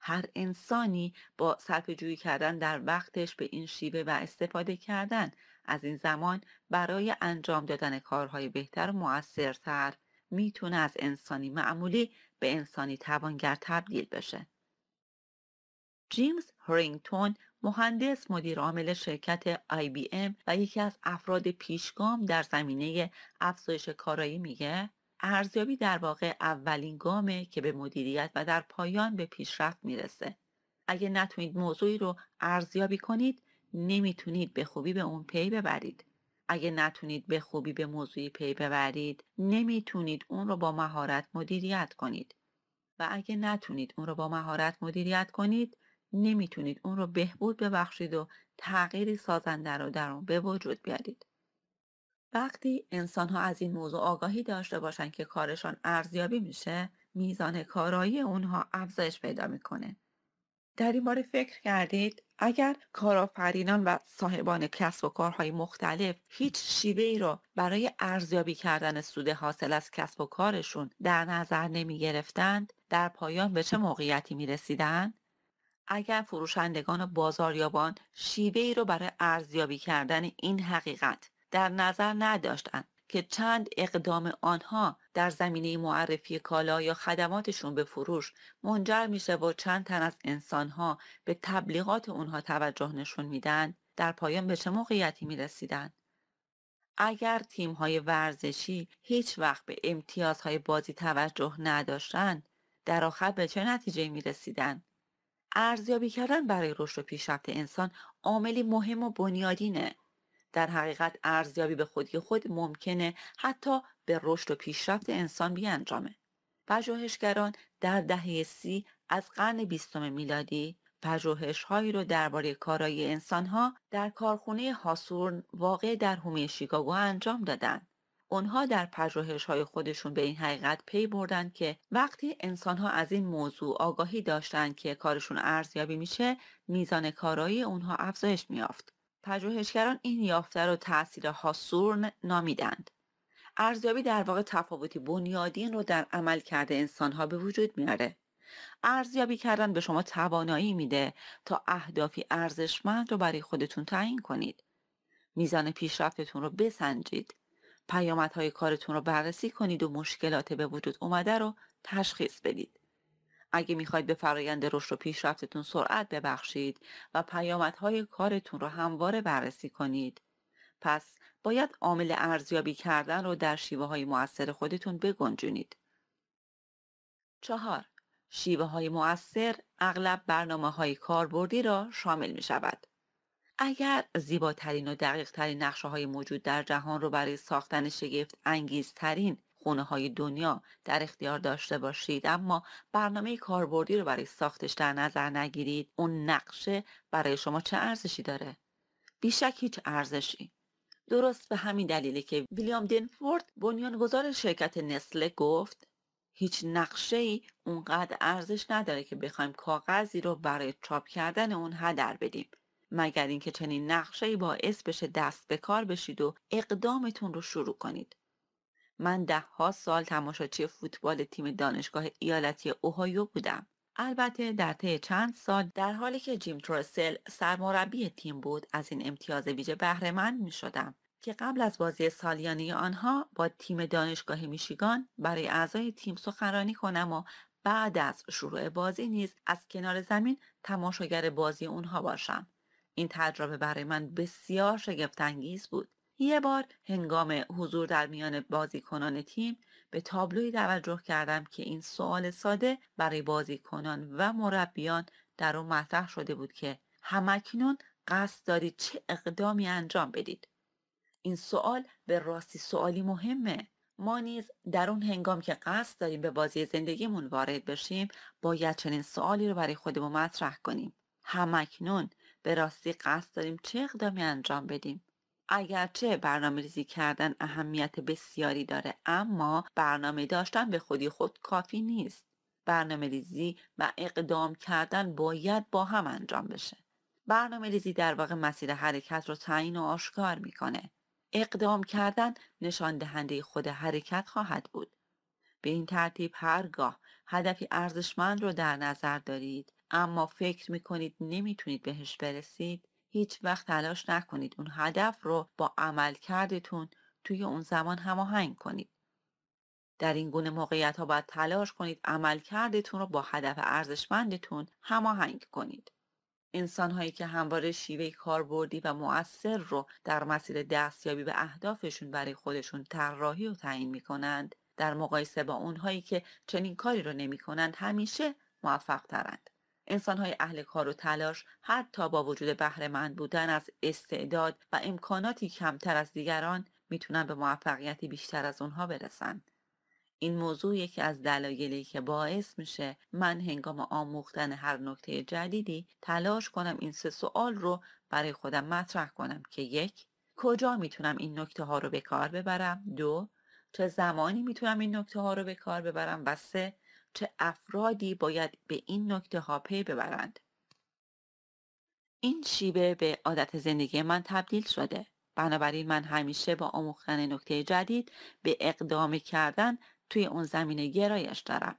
هر انسانی با صرف جویی کردن در وقتش به این شیوه و استفاده کردن از این زمان برای انجام دادن کارهای بهتر و موثرتر میتونه از انسانی معمولی به انسانی توانگر تبدیل بشه. جیمز هرینگتون مهندس مدیر عامل شرکت IBM و یکی از افراد پیشگام در زمینه افزایش کارایی میگه ارزیابی در واقع اولین گامه که به مدیریت و در پایان به پیشرفت میرسه. اگه نتونید موضوعی رو ارزیابی کنید نمیتونید به خوبی به اون پی ببرید اگه نتونید به خوبی به موضوعی پی ببرید نمیتونید اون رو با مهارت مدیریت کنید و اگه نتونید اون رو با مهارت مدیریت کنید نمیتونید اون رو بهبود ببخشید و تغییری سازنده رو در اون به وجود بیارید وقتی انسان ها از این موضوع آگاهی داشته باشند که کارشان ارزیابی میشه میزان کارایی اونها افزایش پیدا میکنه در این باره فکر کردید اگر کارآفرینان و صاحبان کسب و کارهای مختلف هیچ شیوه ای را برای ارزیابی کردن سود حاصل از کسب و کارشون در نظر نمی گرفتند در پایان به چه موقعیتی می رسیدن؟ اگر فروشندگان و بازاریابان شیوه ای را برای ارزیابی کردن این حقیقت در نظر نداشتند که چند اقدام آنها در زمینه معرفی کالا یا خدماتشون به فروش منجر میشه و چند تن از انسانها به تبلیغات اونها توجه نشون میدن در پایان به چه موقعیتی میرسیدن؟ اگر تیم های ورزشی هیچ وقت به امتیازهای بازی توجه نداشتن در آخر به چه نتیجه می ارزیابی کردن برای رشد و پیشرفت انسان عاملی مهم و بنیادینه در حقیقت ارزیابی به خودی خود ممکنه حتی به رشد و پیشرفت انسان بیانجامه پژوهشگران در دهه سی از قرن بیستم میلادی پژوهش هایی رو درباره کارایی انسان ها در کارخونه هاسورن واقع در هومه شیکاگو انجام دادند. اونها در پژوهش های خودشون به این حقیقت پی بردن که وقتی انسان ها از این موضوع آگاهی داشتند که کارشون ارزیابی میشه میزان کارایی اونها افزایش میافت. پژوهشگران این یافته رو تاثیر هاسور نامیدند ارزیابی در واقع تفاوتی بنیادین رو در عمل کرده ها به وجود میاره ارزیابی کردن به شما توانایی میده تا اهدافی ارزشمند رو برای خودتون تعیین کنید میزان پیشرفتتون رو بسنجید پیامدهای کارتون رو بررسی کنید و مشکلات به وجود اومده رو تشخیص بدید اگه میخواید به فرایند رشد و پیشرفتتون سرعت ببخشید و پیامدهای کارتون رو همواره بررسی کنید پس باید عامل ارزیابی کردن رو در شیوه های مؤثر خودتون بگنجونید چهار شیوه های مؤثر اغلب برنامه های کاربردی را شامل می شود. اگر زیباترین و دقیقترین نقشه های موجود در جهان رو برای ساختن شگفت انگیزترین خونه های دنیا در اختیار داشته باشید اما برنامه کاربردی رو برای ساختش در نظر نگیرید اون نقشه برای شما چه ارزشی داره بیشک هیچ ارزشی درست به همین دلیلی که ویلیام دینفورد بنیانگذار شرکت نسله گفت هیچ نقشه ای اونقدر ارزش نداره که بخوایم کاغذی رو برای چاپ کردن اون هدر بدیم مگر اینکه چنین نقشه ای باعث بشه دست به کار بشید و اقدامتون رو شروع کنید من ده ها سال تماشاچی فوتبال تیم دانشگاه ایالتی اوهایو بودم البته در طی چند سال در حالی که جیم تروسل سرمربی تیم بود از این امتیاز ویژه من می شدم که قبل از بازی سالیانه آنها با تیم دانشگاه میشیگان برای اعضای تیم سخنرانی کنم و بعد از شروع بازی نیز از کنار زمین تماشاگر بازی اونها باشم این تجربه برای من بسیار شگفتانگیز بود یه بار هنگام حضور در میان بازیکنان تیم به تابلوی توجه کردم که این سوال ساده برای بازیکنان و مربیان در اون مطرح شده بود که همکنون قصد دارید چه اقدامی انجام بدید این سوال به راستی سوالی مهمه ما نیز در اون هنگام که قصد داریم به بازی زندگیمون وارد بشیم باید چنین سوالی رو برای خودمون مطرح کنیم همکنون به راستی قصد داریم چه اقدامی انجام بدیم اگرچه برنامه ریزی کردن اهمیت بسیاری داره اما برنامه داشتن به خودی خود کافی نیست. برنامه ریزی و اقدام کردن باید با هم انجام بشه. برنامه ریزی در واقع مسیر حرکت رو تعیین و آشکار میکنه. اقدام کردن نشان دهنده خود حرکت خواهد بود. به این ترتیب هرگاه هدفی ارزشمند رو در نظر دارید اما فکر میکنید نمیتونید بهش برسید هیچ وقت تلاش نکنید اون هدف رو با عمل کردتون توی اون زمان هماهنگ کنید. در این گونه موقعیت ها باید تلاش کنید عمل کردتون رو با هدف ارزشمندتون هماهنگ کنید. انسان هایی که همواره شیوه کاربردی و مؤثر رو در مسیر دستیابی به اهدافشون برای خودشون طراحی و تعیین می کنند در مقایسه با اونهایی که چنین کاری رو نمی کنند همیشه موفق ترند. انسانهای اهل کار و تلاش حتی با وجود بهرهمند بودن از استعداد و امکاناتی کمتر از دیگران میتونن به موفقیتی بیشتر از اونها برسن این موضوع یکی از دلایلی که باعث میشه من هنگام آموختن هر نکته جدیدی تلاش کنم این سه سوال رو برای خودم مطرح کنم که یک کجا میتونم این نکته ها رو به کار ببرم دو چه زمانی میتونم این نکته ها رو به کار ببرم و سه چه افرادی باید به این نکته ها پی ببرند این شیبه به عادت زندگی من تبدیل شده بنابراین من همیشه با آموختن نکته جدید به اقدام کردن توی اون زمینه گرایش دارم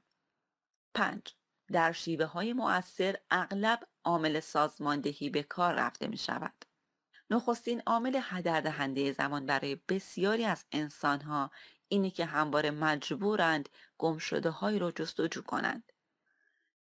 5. در شیبه های مؤثر اغلب عامل سازماندهی به کار رفته می شود. نخستین عامل هدردهنده زمان برای بسیاری از انسان ها اینه که همواره مجبورند گمشده هایی رو جستجو کنند.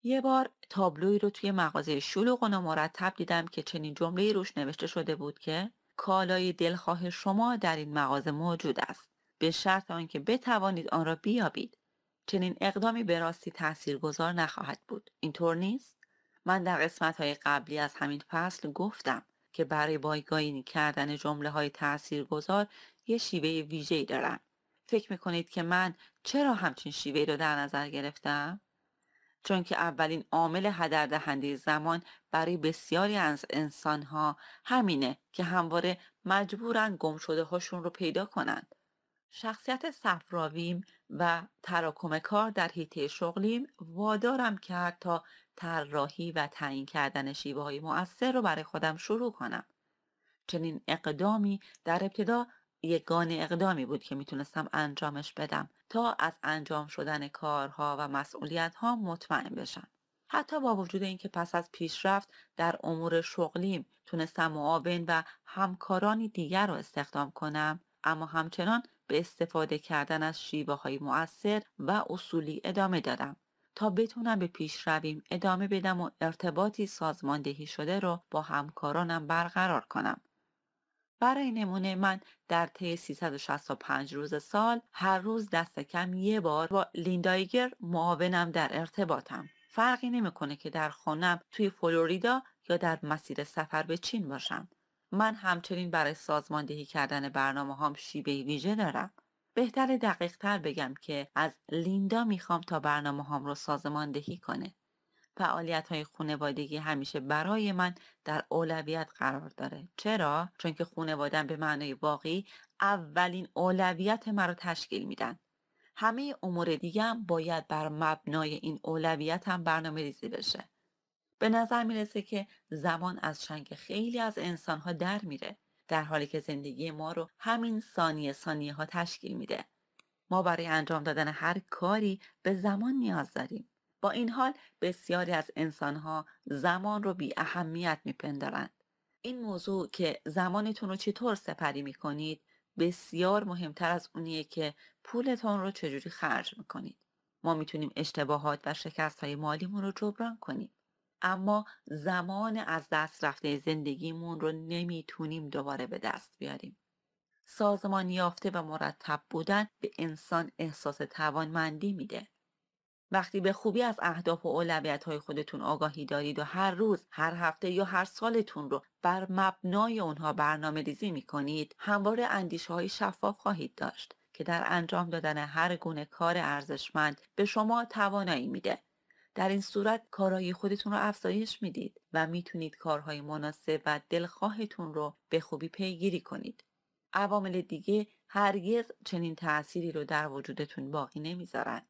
یه بار تابلوی رو توی مغازه شلوغ و مرتب دیدم که چنین جمله روش نوشته شده بود که کالای دلخواه شما در این مغازه موجود است به شرط آنکه بتوانید آن را بیابید چنین اقدامی به راستی تاثیرگذار نخواهد بود اینطور نیست من در قسمت های قبلی از همین فصل گفتم که برای بایگاهی کردن جمله های تاثیرگذار یه شیوه ویژه‌ای دارم فکر میکنید که من چرا همچین شیوه رو در نظر گرفتم؟ چون که اولین عامل هدر دهنده زمان برای بسیاری از انسان ها همینه که همواره مجبورن گم شده هاشون رو پیدا کنند. شخصیت صفراویم و تراکم کار در حیطه شغلیم وادارم کرد تا طراحی و تعیین کردن شیوه های مؤثر رو برای خودم شروع کنم. چنین اقدامی در ابتدا گان اقدامی بود که میتونستم انجامش بدم تا از انجام شدن کارها و ها مطمئن بشم حتی با وجود اینکه پس از پیشرفت در امور شغلیم تونستم معاون و همکارانی دیگر را استخدام کنم اما همچنان به استفاده کردن از شیوه های مؤثر و اصولی ادامه دادم تا بتونم به رویم ادامه بدم و ارتباطی سازماندهی شده رو با همکارانم برقرار کنم برای نمونه من در طی 365 روز سال هر روز دست کم یه بار با لیندایگر معاونم در ارتباطم فرقی نمیکنه که در خانم توی فلوریدا یا در مسیر سفر به چین باشم من همچنین برای سازماندهی کردن برنامه هام شیبه ویژه دارم بهتر دقیق تر بگم که از لیندا میخوام تا برنامه هام رو سازماندهی کنه فعالیت های خانوادگی همیشه برای من در اولویت قرار داره چرا؟ چون که خونوادن به معنای واقعی اولین اولویت مرا تشکیل میدن همه امور دیگه هم باید بر مبنای این اولویت هم برنامه ریزی بشه به نظر میرسه که زمان از شنگ خیلی از انسان ها در میره در حالی که زندگی ما رو همین ثانیه ثانیه ها تشکیل میده ما برای انجام دادن هر کاری به زمان نیاز داریم با این حال بسیاری از انسانها زمان رو بی اهمیت میپندارند. این موضوع که زمانتون رو چطور سپری میکنید بسیار مهمتر از اونیه که پولتون رو چجوری خرج میکنید. ما میتونیم اشتباهات و شکست های مالیمون رو جبران کنیم. اما زمان از دست رفته زندگیمون رو نمیتونیم دوباره به دست بیاریم. سازمان یافته و مرتب بودن به انسان احساس توانمندی میده. وقتی به خوبی از اهداف و اولویت های خودتون آگاهی دارید و هر روز، هر هفته یا هر سالتون رو بر مبنای اونها برنامه ریزی می کنید، همواره اندیشه های شفاف خواهید داشت که در انجام دادن هر گونه کار ارزشمند به شما توانایی میده. در این صورت کارهای خودتون رو افزایش میدید و میتونید کارهای مناسب و دلخواهتون رو به خوبی پیگیری کنید. عوامل دیگه هرگز چنین تأثیری رو در وجودتون باقی نمیذارن.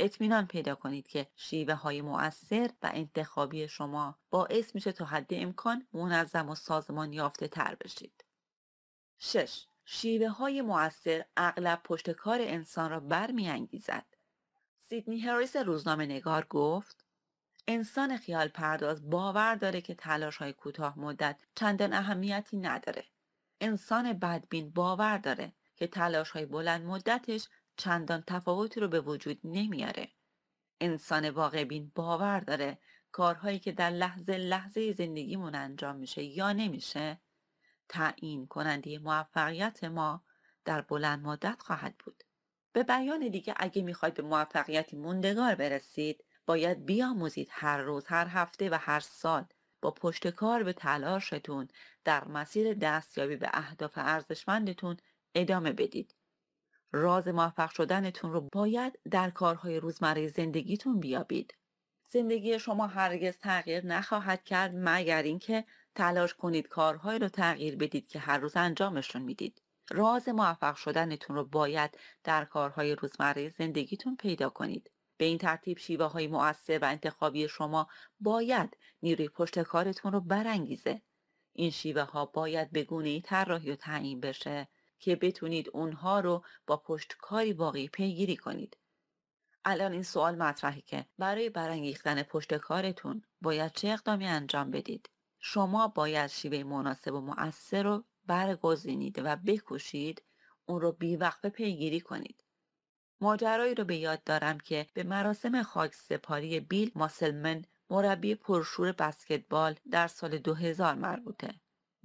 اطمینان پیدا کنید که شیوه های مؤثر و انتخابی شما باعث میشه تا حد امکان منظم و سازمان یافته تر بشید. 6. شیوه های مؤثر اغلب پشت کار انسان را برمیانگیزد. سیدنی هریس روزنامه نگار گفت انسان خیال پرداز باور داره که تلاش های کوتاه مدت چندان اهمیتی نداره. انسان بدبین باور داره که تلاش های بلند مدتش چندان تفاوتی رو به وجود نمیاره انسان واقع بین باور داره کارهایی که در لحظه لحظه زندگیمون انجام میشه یا نمیشه تعیین کننده موفقیت ما در بلند مدت خواهد بود به بیان دیگه اگه میخواید به موفقیتی موندگار برسید باید بیاموزید هر روز هر هفته و هر سال با پشت کار به تلاشتون در مسیر دستیابی به اهداف ارزشمندتون ادامه بدید راز موفق شدنتون رو باید در کارهای روزمره زندگیتون بیابید. زندگی شما هرگز تغییر نخواهد کرد مگر اینکه تلاش کنید کارهایی رو تغییر بدید که هر روز انجامشون میدید. راز موفق شدنتون رو باید در کارهای روزمره زندگیتون پیدا کنید. به این ترتیب شیوه های مؤثر و انتخابی شما باید نیروی پشت کارتون رو برانگیزه. این شیوه ها باید به گونه ای طراحی و تعیین بشه که بتونید اونها رو با پشتکاری واقعی پیگیری کنید الان این سوال مطرحه که برای برانگیختن پشتکارتون باید چه اقدامی انجام بدید شما باید شیوه مناسب و مؤثر رو برگزینید و بکوشید اون رو بیوقفه پیگیری کنید ماجرایی رو به یاد دارم که به مراسم خاک سپاری بیل ماسلمن مربی پرشور بسکتبال در سال 2000 مربوطه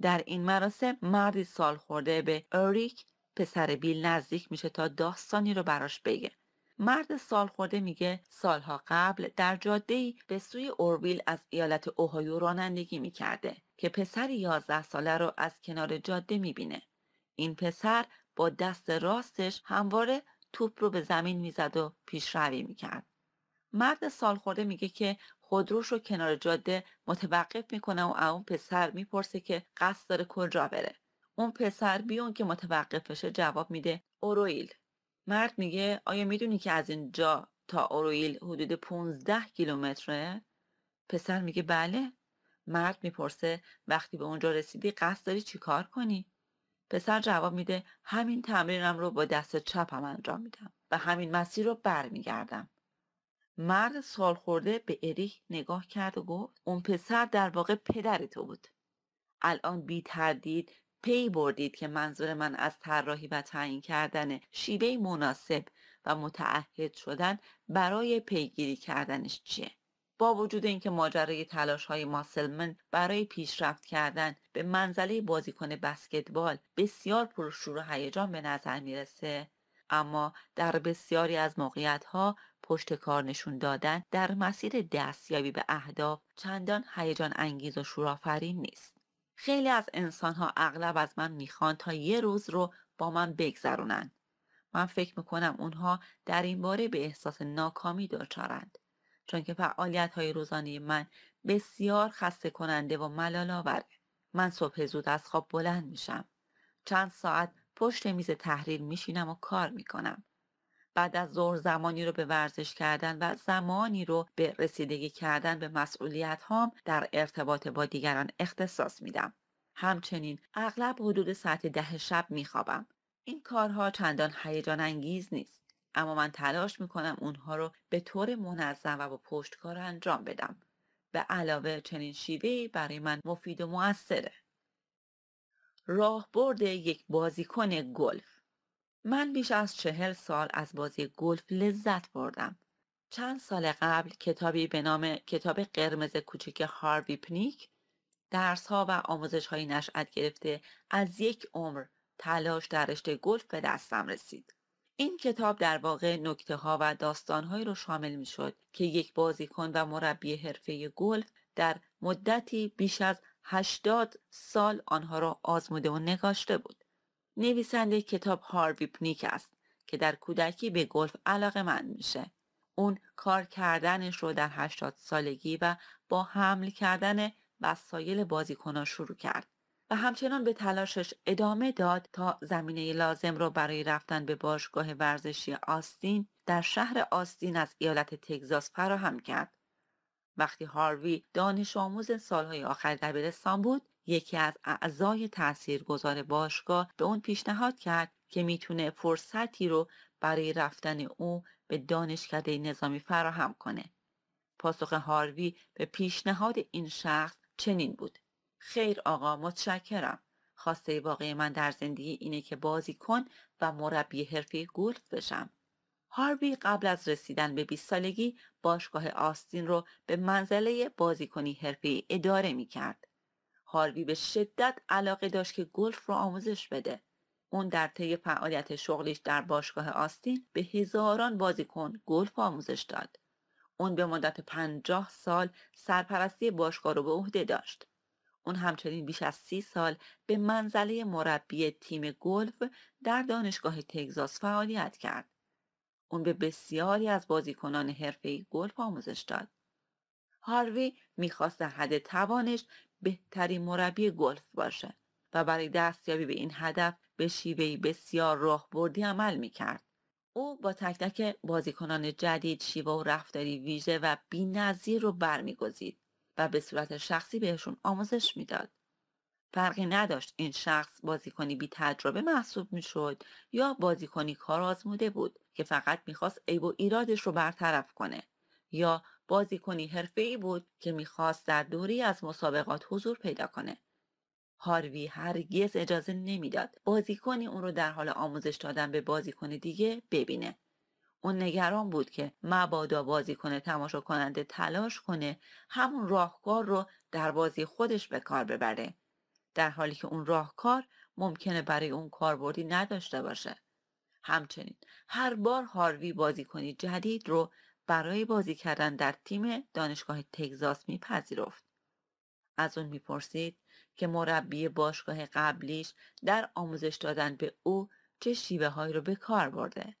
در این مراسم مردی سال خورده به اریک پسر بیل نزدیک میشه تا داستانی رو براش بگه مرد سالخورده میگه سالها قبل در جاده به سوی اورویل از ایالت اوهایو رانندگی میکرده که پسر یازده ساله رو از کنار جاده میبینه این پسر با دست راستش همواره توپ رو به زمین میزد و پیشروی میکرد مرد سالخورده میگه که خودروش رو کنار جاده متوقف میکنه و اون پسر میپرسه که قصد داره کجا بره اون پسر بیون که متوقف بشه جواب میده اورویل مرد میگه آیا میدونی که از اینجا تا اورویل حدود 15 کیلومتره پسر میگه بله مرد میپرسه وقتی به اونجا رسیدی قصد داری چیکار کنی پسر جواب میده همین تمرینم رو با دست چپم انجام میدم و همین مسیر رو برمیگردم مرد سالخورده به اریک نگاه کرد و گفت اون پسر در واقع پدر تو بود الان بی تردید پی بردید که منظور من از طراحی و تعیین کردن شیوه مناسب و متعهد شدن برای پیگیری کردنش چیه با وجود اینکه ماجرای تلاش های ماسلمن برای پیشرفت کردن به منزله بازیکن بسکتبال بسیار پرشور و هیجان به نظر میرسه اما در بسیاری از موقعیت ها پشت کار نشون دادن در مسیر دستیابی به اهداف چندان هیجان انگیز و شورآفرین نیست خیلی از انسانها اغلب از من میخوان تا یه روز رو با من بگذرونن من فکر میکنم اونها در این باره به احساس ناکامی دچارند چون که فعالیت های روزانه من بسیار خسته کننده و ملال آوره من صبح زود از خواب بلند میشم چند ساعت پشت میز تحریر میشینم و کار میکنم بعد از ظهر زمانی رو به ورزش کردن و زمانی رو به رسیدگی کردن به مسئولیت هام در ارتباط با دیگران اختصاص میدم. همچنین اغلب حدود ساعت ده شب میخوابم. این کارها چندان هیجان انگیز نیست. اما من تلاش میکنم اونها رو به طور منظم و با پشتکار انجام بدم. به علاوه چنین شیوهی برای من مفید و موثره. راهبرد یک بازیکن گلف من بیش از چهل سال از بازی گلف لذت بردم. چند سال قبل کتابی به نام کتاب قرمز کوچک هاروی پنیک درس ها و آموزش های نشعت گرفته از یک عمر تلاش در رشته گلف به دستم رسید. این کتاب در واقع نکته ها و داستان هایی رو شامل می شد که یک بازیکن و مربی حرفه گلف در مدتی بیش از 80 سال آنها را آزموده و نگاشته بود. نویسنده کتاب هاروی پنیک است که در کودکی به گلف علاقه من میشه. اون کار کردنش رو در 80 سالگی و با حمل کردن وسایل بازیکنان شروع کرد و همچنان به تلاشش ادامه داد تا زمینه لازم را برای رفتن به باشگاه ورزشی آستین در شهر آستین از ایالت تگزاس فراهم کرد. وقتی هاروی دانش آموز سالهای آخر دبیرستان بود یکی از اعضای گذار باشگاه به اون پیشنهاد کرد که میتونه فرصتی رو برای رفتن او به دانشکده نظامی فراهم کنه. پاسخ هاروی به پیشنهاد این شخص چنین بود. خیر آقا متشکرم. خواسته واقعی من در زندگی اینه که بازی کن و مربی حرفی گلف بشم. هاروی قبل از رسیدن به 20 سالگی باشگاه آستین رو به منزله بازیکنی حرفی اداره می کرد. هاروی به شدت علاقه داشت که گلف رو آموزش بده اون در طی فعالیت شغلیش در باشگاه آستین به هزاران بازیکن گلف آموزش داد اون به مدت پنجاه سال سرپرستی باشگاه رو به عهده داشت اون همچنین بیش از سی سال به منزله مربی تیم گلف در دانشگاه تگزاس فعالیت کرد اون به بسیاری از بازیکنان حرفه گلف آموزش داد هاروی میخواست در حد توانش بهترین مربی گلف باشه و برای دستیابی به این هدف به شیوهی بسیار راهبردی عمل می کرد او با تک تک بازیکنان جدید شیوه و رفتاری ویژه و نظیر رو برمیگزید و به صورت شخصی بهشون آموزش میداد فرقی نداشت این شخص بازیکنی بی تجربه محسوب شد یا بازیکنی کار آزموده بود که فقط میخواست عیب و ایرادش رو برطرف کنه یا بازیکنی ای بود که میخواست در دوری از مسابقات حضور پیدا کنه. هاروی هرگز اجازه نمیداد بازیکنی اون رو در حال آموزش دادن به بازیکن دیگه ببینه. اون نگران بود که مبادا بازیکن تماشا کننده تلاش کنه همون راهکار رو در بازی خودش به کار ببره. در حالی که اون راهکار ممکنه برای اون کاربردی نداشته باشه. همچنین هر بار هاروی بازیکنی جدید رو برای بازی کردن در تیم دانشگاه تگزاس میپذیرفت. از اون میپرسید که مربی باشگاه قبلیش در آموزش دادن به او چه شیوه هایی رو به کار برده.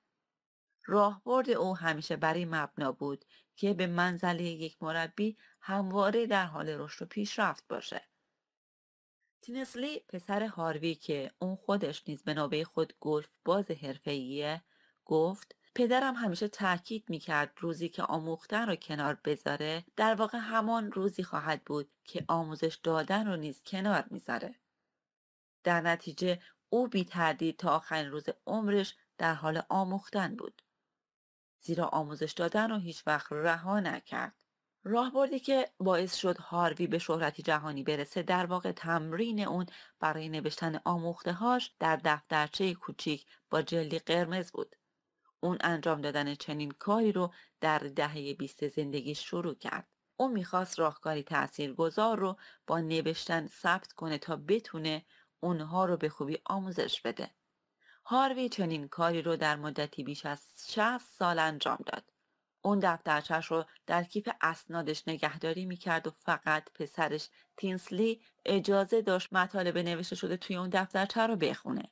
راهبرد او همیشه برای مبنا بود که به منزله یک مربی همواره در حال رشد و پیشرفت باشه. تینسلی پسر هاروی که اون خودش نیز به نوبه خود گلف باز حرفه‌ایه گفت پدرم همیشه تاکید میکرد روزی که آموختن رو کنار بذاره در واقع همان روزی خواهد بود که آموزش دادن رو نیز کنار میذاره در نتیجه او بی تردید تا آخرین روز عمرش در حال آموختن بود زیرا آموزش دادن رو هیچ وقت رها نکرد راهبردی که باعث شد هاروی به شهرتی جهانی برسه در واقع تمرین اون برای نوشتن آموخته هاش در دفترچه کوچیک با جلی قرمز بود اون انجام دادن چنین کاری رو در دهه 20 زندگی شروع کرد. او میخواست راهکاری تاثیرگذار رو با نوشتن ثبت کنه تا بتونه اونها رو به خوبی آموزش بده. هاروی چنین کاری رو در مدتی بیش از 60 سال انجام داد. اون دفترچش رو در کیف اسنادش نگهداری میکرد و فقط پسرش تینسلی اجازه داشت مطالب نوشته شده توی اون دفترچه رو بخونه.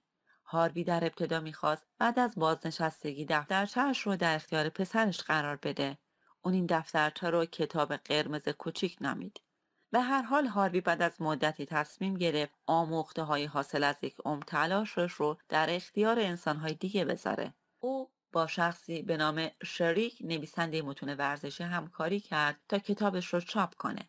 هاروی در ابتدا میخواست بعد از بازنشستگی دفترچهاش رو در اختیار پسرش قرار بده اون این دفترچه رو کتاب قرمز کوچیک نامید به هر حال هاروی بعد از مدتی تصمیم گرفت آموخته های حاصل از یک عمر تلاشش رو در اختیار انسانهای دیگه بذاره او با شخصی به نام شریک نویسنده متون ورزشی همکاری کرد تا کتابش رو چاپ کنه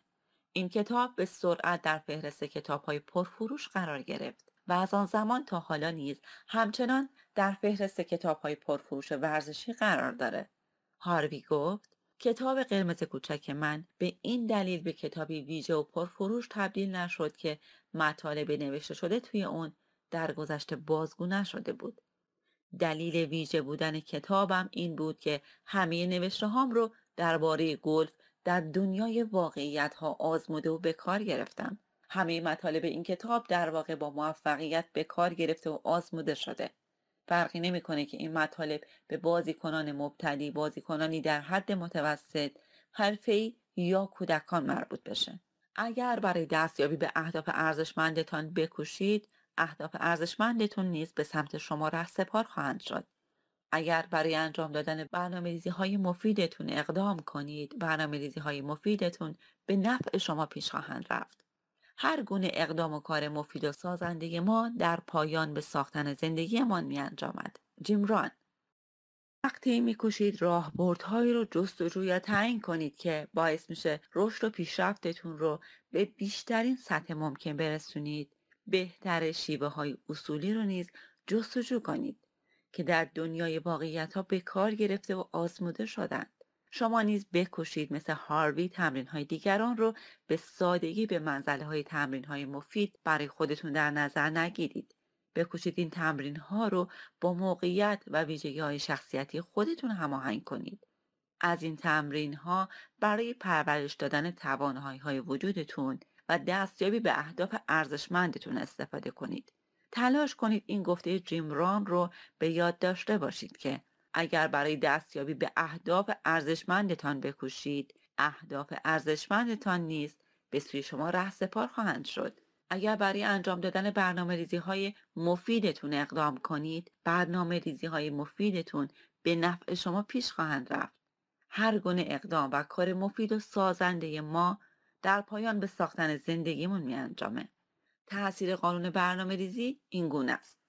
این کتاب به سرعت در فهرست کتابهای پرفروش قرار گرفت و از آن زمان تا حالا نیز همچنان در فهرست کتاب های پرفروش ورزشی قرار داره. هاروی گفت کتاب قرمز کوچک من به این دلیل به کتابی ویژه و پرفروش تبدیل نشد که مطالب نوشته شده توی اون در گذشته بازگو نشده بود. دلیل ویژه بودن کتابم این بود که همه نوشته هام رو درباره گلف در دنیای واقعیت ها آزموده و به کار گرفتم. همه مطالب این کتاب در واقع با موفقیت به کار گرفته و آزموده شده فرقی نمیکنه که این مطالب به بازیکنان مبتدی بازیکنانی در حد متوسط حرفه‌ای یا کودکان مربوط بشه اگر برای دستیابی به اهداف ارزشمندتان بکوشید اهداف ارزشمندتون نیز به سمت شما ره سپار خواهند شد اگر برای انجام دادن برنامه ریزی های مفیدتون اقدام کنید برنامه ریزی های مفیدتون به نفع شما پیش خواهند رفت هر گونه اقدام و کار مفید و سازنده ما در پایان به ساختن زندگیمان می انجامد. جیمران وقتی میکوشید راهبردهایی رو جستجو یا تعیین کنید که باعث میشه رشد و پیشرفتتون رو به بیشترین سطح ممکن برسونید بهتر شیوه های اصولی رو نیز جستجو کنید که در دنیای واقعیت ها به کار گرفته و آزموده شدند شما نیز بکشید مثل هاروی تمرین های دیگران رو به سادگی به منزله های تمرین های مفید برای خودتون در نظر نگیرید. بکوشید این تمرین ها رو با موقعیت و ویژگی های شخصیتی خودتون هماهنگ کنید. از این تمرین ها برای پرورش دادن توانهایی های وجودتون و دستیابی به اهداف ارزشمندتون استفاده کنید. تلاش کنید این گفته جیم ران رو به یاد داشته باشید که اگر برای دستیابی به اهداف ارزشمندتان بکوشید اهداف ارزشمندتان نیز به سوی شما سپار خواهند شد اگر برای انجام دادن برنامه ریزی های مفیدتون اقدام کنید برنامه ریزی های مفیدتون به نفع شما پیش خواهند رفت هر گونه اقدام و کار مفید و سازنده ما در پایان به ساختن زندگیمون می انجامه. تأثیر قانون برنامه ریزی این گونه است.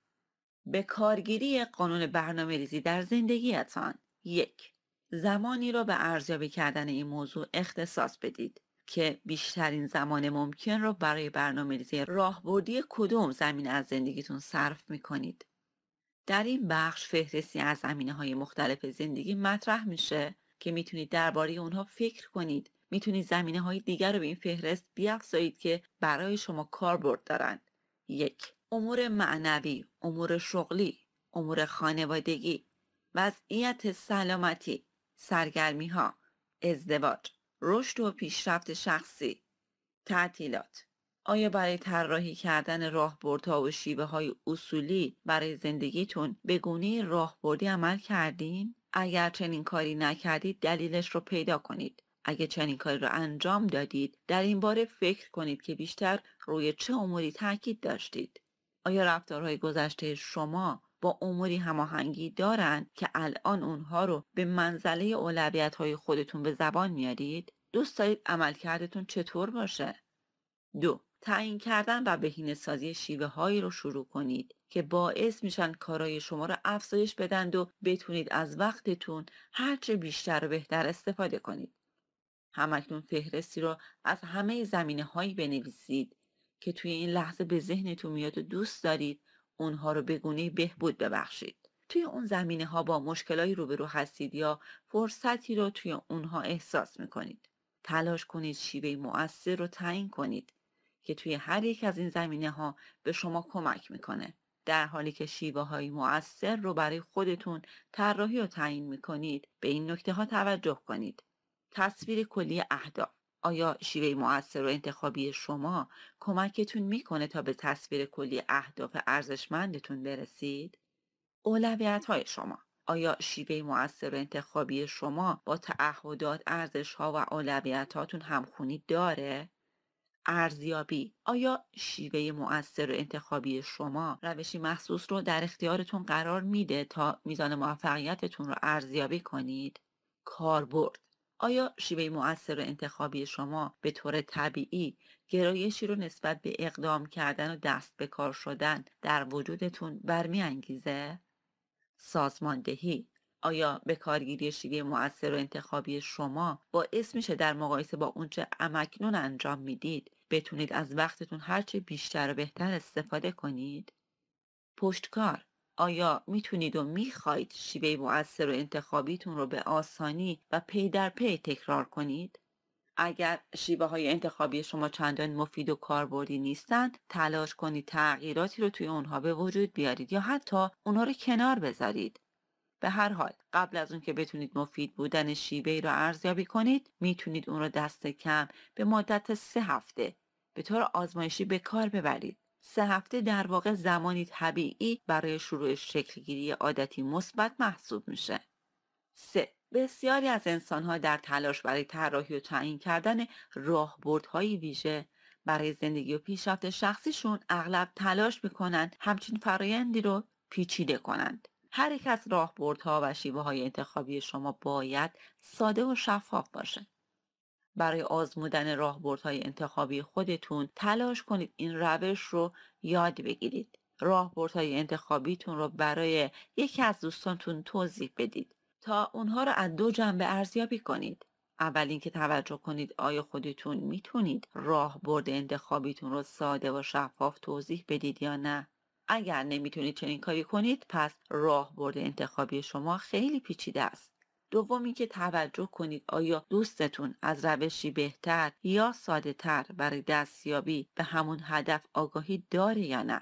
به کارگیری قانون برنامه ریزی در زندگیتان یک زمانی را به ارزیابی کردن این موضوع اختصاص بدید که بیشترین زمان ممکن را برای برنامه ریزی راهبردی کدوم زمین از زندگیتون صرف می کنید. در این بخش فهرستی از زمینه های مختلف زندگی مطرح میشه که میتونید درباره اونها فکر کنید میتونید زمینه های دیگر رو به این فهرست بیافزایید که برای شما کاربرد دارند. یک امور معنوی، امور شغلی، امور خانوادگی، وضعیت سلامتی، سرگرمی ها، ازدواج، رشد و پیشرفت شخصی، تعطیلات. آیا برای طراحی کردن راهبردها و شیوه های اصولی برای زندگیتون به گونه راهبردی عمل کردین؟ اگر چنین کاری نکردید دلیلش رو پیدا کنید. اگر چنین کاری رو انجام دادید در این باره فکر کنید که بیشتر روی چه اموری تاکید داشتید. آیا رفتارهای گذشته شما با اموری هماهنگی دارند که الان اونها رو به منزله اولویت های خودتون به زبان میارید؟ دوست دارید عملکردتون چطور باشه؟ دو تعیین کردن و بهینه سازی شیوه هایی رو شروع کنید که باعث میشن کارای شما رو افزایش بدند و بتونید از وقتتون هرچه بیشتر و بهتر استفاده کنید. همکنون فهرستی رو از همه زمینه هایی بنویسید که توی این لحظه به ذهنتون میاد و دوست دارید اونها رو به گونه بهبود ببخشید توی اون زمینه ها با مشکلایی روبرو هستید یا فرصتی رو توی اونها احساس میکنید تلاش کنید شیوه مؤثر رو تعیین کنید که توی هر یک از این زمینه ها به شما کمک میکنه در حالی که شیوه های مؤثر رو برای خودتون طراحی و تعیین میکنید به این نکته ها توجه کنید تصویر کلی اهداف آیا شیوه مؤثر و انتخابی شما کمکتون میکنه تا به تصویر کلی اهداف ارزشمندتون برسید؟ اولویت های شما آیا شیوه مؤثر و انتخابی شما با تعهدات ارزش ها و اولویت هاتون همخونی داره؟ ارزیابی آیا شیوه مؤثر و انتخابی شما روشی مخصوص رو در اختیارتون قرار میده تا میزان موفقیتتون رو ارزیابی کنید؟ کاربرد آیا شیوه مؤثر و انتخابی شما به طور طبیعی گرایشی رو نسبت به اقدام کردن و دست به کار شدن در وجودتون برمیانگیزه؟ سازماندهی آیا به کارگیری شیوه مؤثر و انتخابی شما با میشه در مقایسه با اونچه امکنون انجام میدید بتونید از وقتتون هرچه بیشتر و بهتر استفاده کنید؟ پشتکار آیا میتونید و میخواید شیوه مؤثر و انتخابیتون رو به آسانی و پی در پی تکرار کنید؟ اگر شیوه های انتخابی شما چندان مفید و کاربردی نیستند تلاش کنید تغییراتی رو توی اونها به وجود بیارید یا حتی اونها رو کنار بذارید به هر حال قبل از اون که بتونید مفید بودن شیوه رو ارزیابی کنید میتونید اون را دست کم به مدت سه هفته به طور آزمایشی به کار ببرید سه هفته در واقع زمانی طبیعی برای شروع شکلگیری عادتی مثبت محسوب میشه. سه بسیاری از انسانها در تلاش برای طراحی و تعیین کردن راهبردهای ویژه برای زندگی و پیشرفت شخصیشون اغلب تلاش میکنند همچین فرایندی رو پیچیده کنند. هر یک از راهبردها و شیوه های انتخابی شما باید ساده و شفاف باشه. برای آزمودن راهبردهای انتخابی خودتون تلاش کنید این روش رو یاد بگیرید راهبردهای انتخابیتون رو برای یکی از دوستانتون توضیح بدید تا اونها رو از دو جنبه ارزیابی کنید اول اینکه توجه کنید آیا خودتون میتونید راهبرد انتخابیتون رو ساده و شفاف توضیح بدید یا نه اگر نمیتونید چنین کاری کنید پس راهبرد انتخابی شما خیلی پیچیده است دومی که توجه کنید آیا دوستتون از روشی بهتر یا ساده تر برای دستیابی به همون هدف آگاهی داره یا نه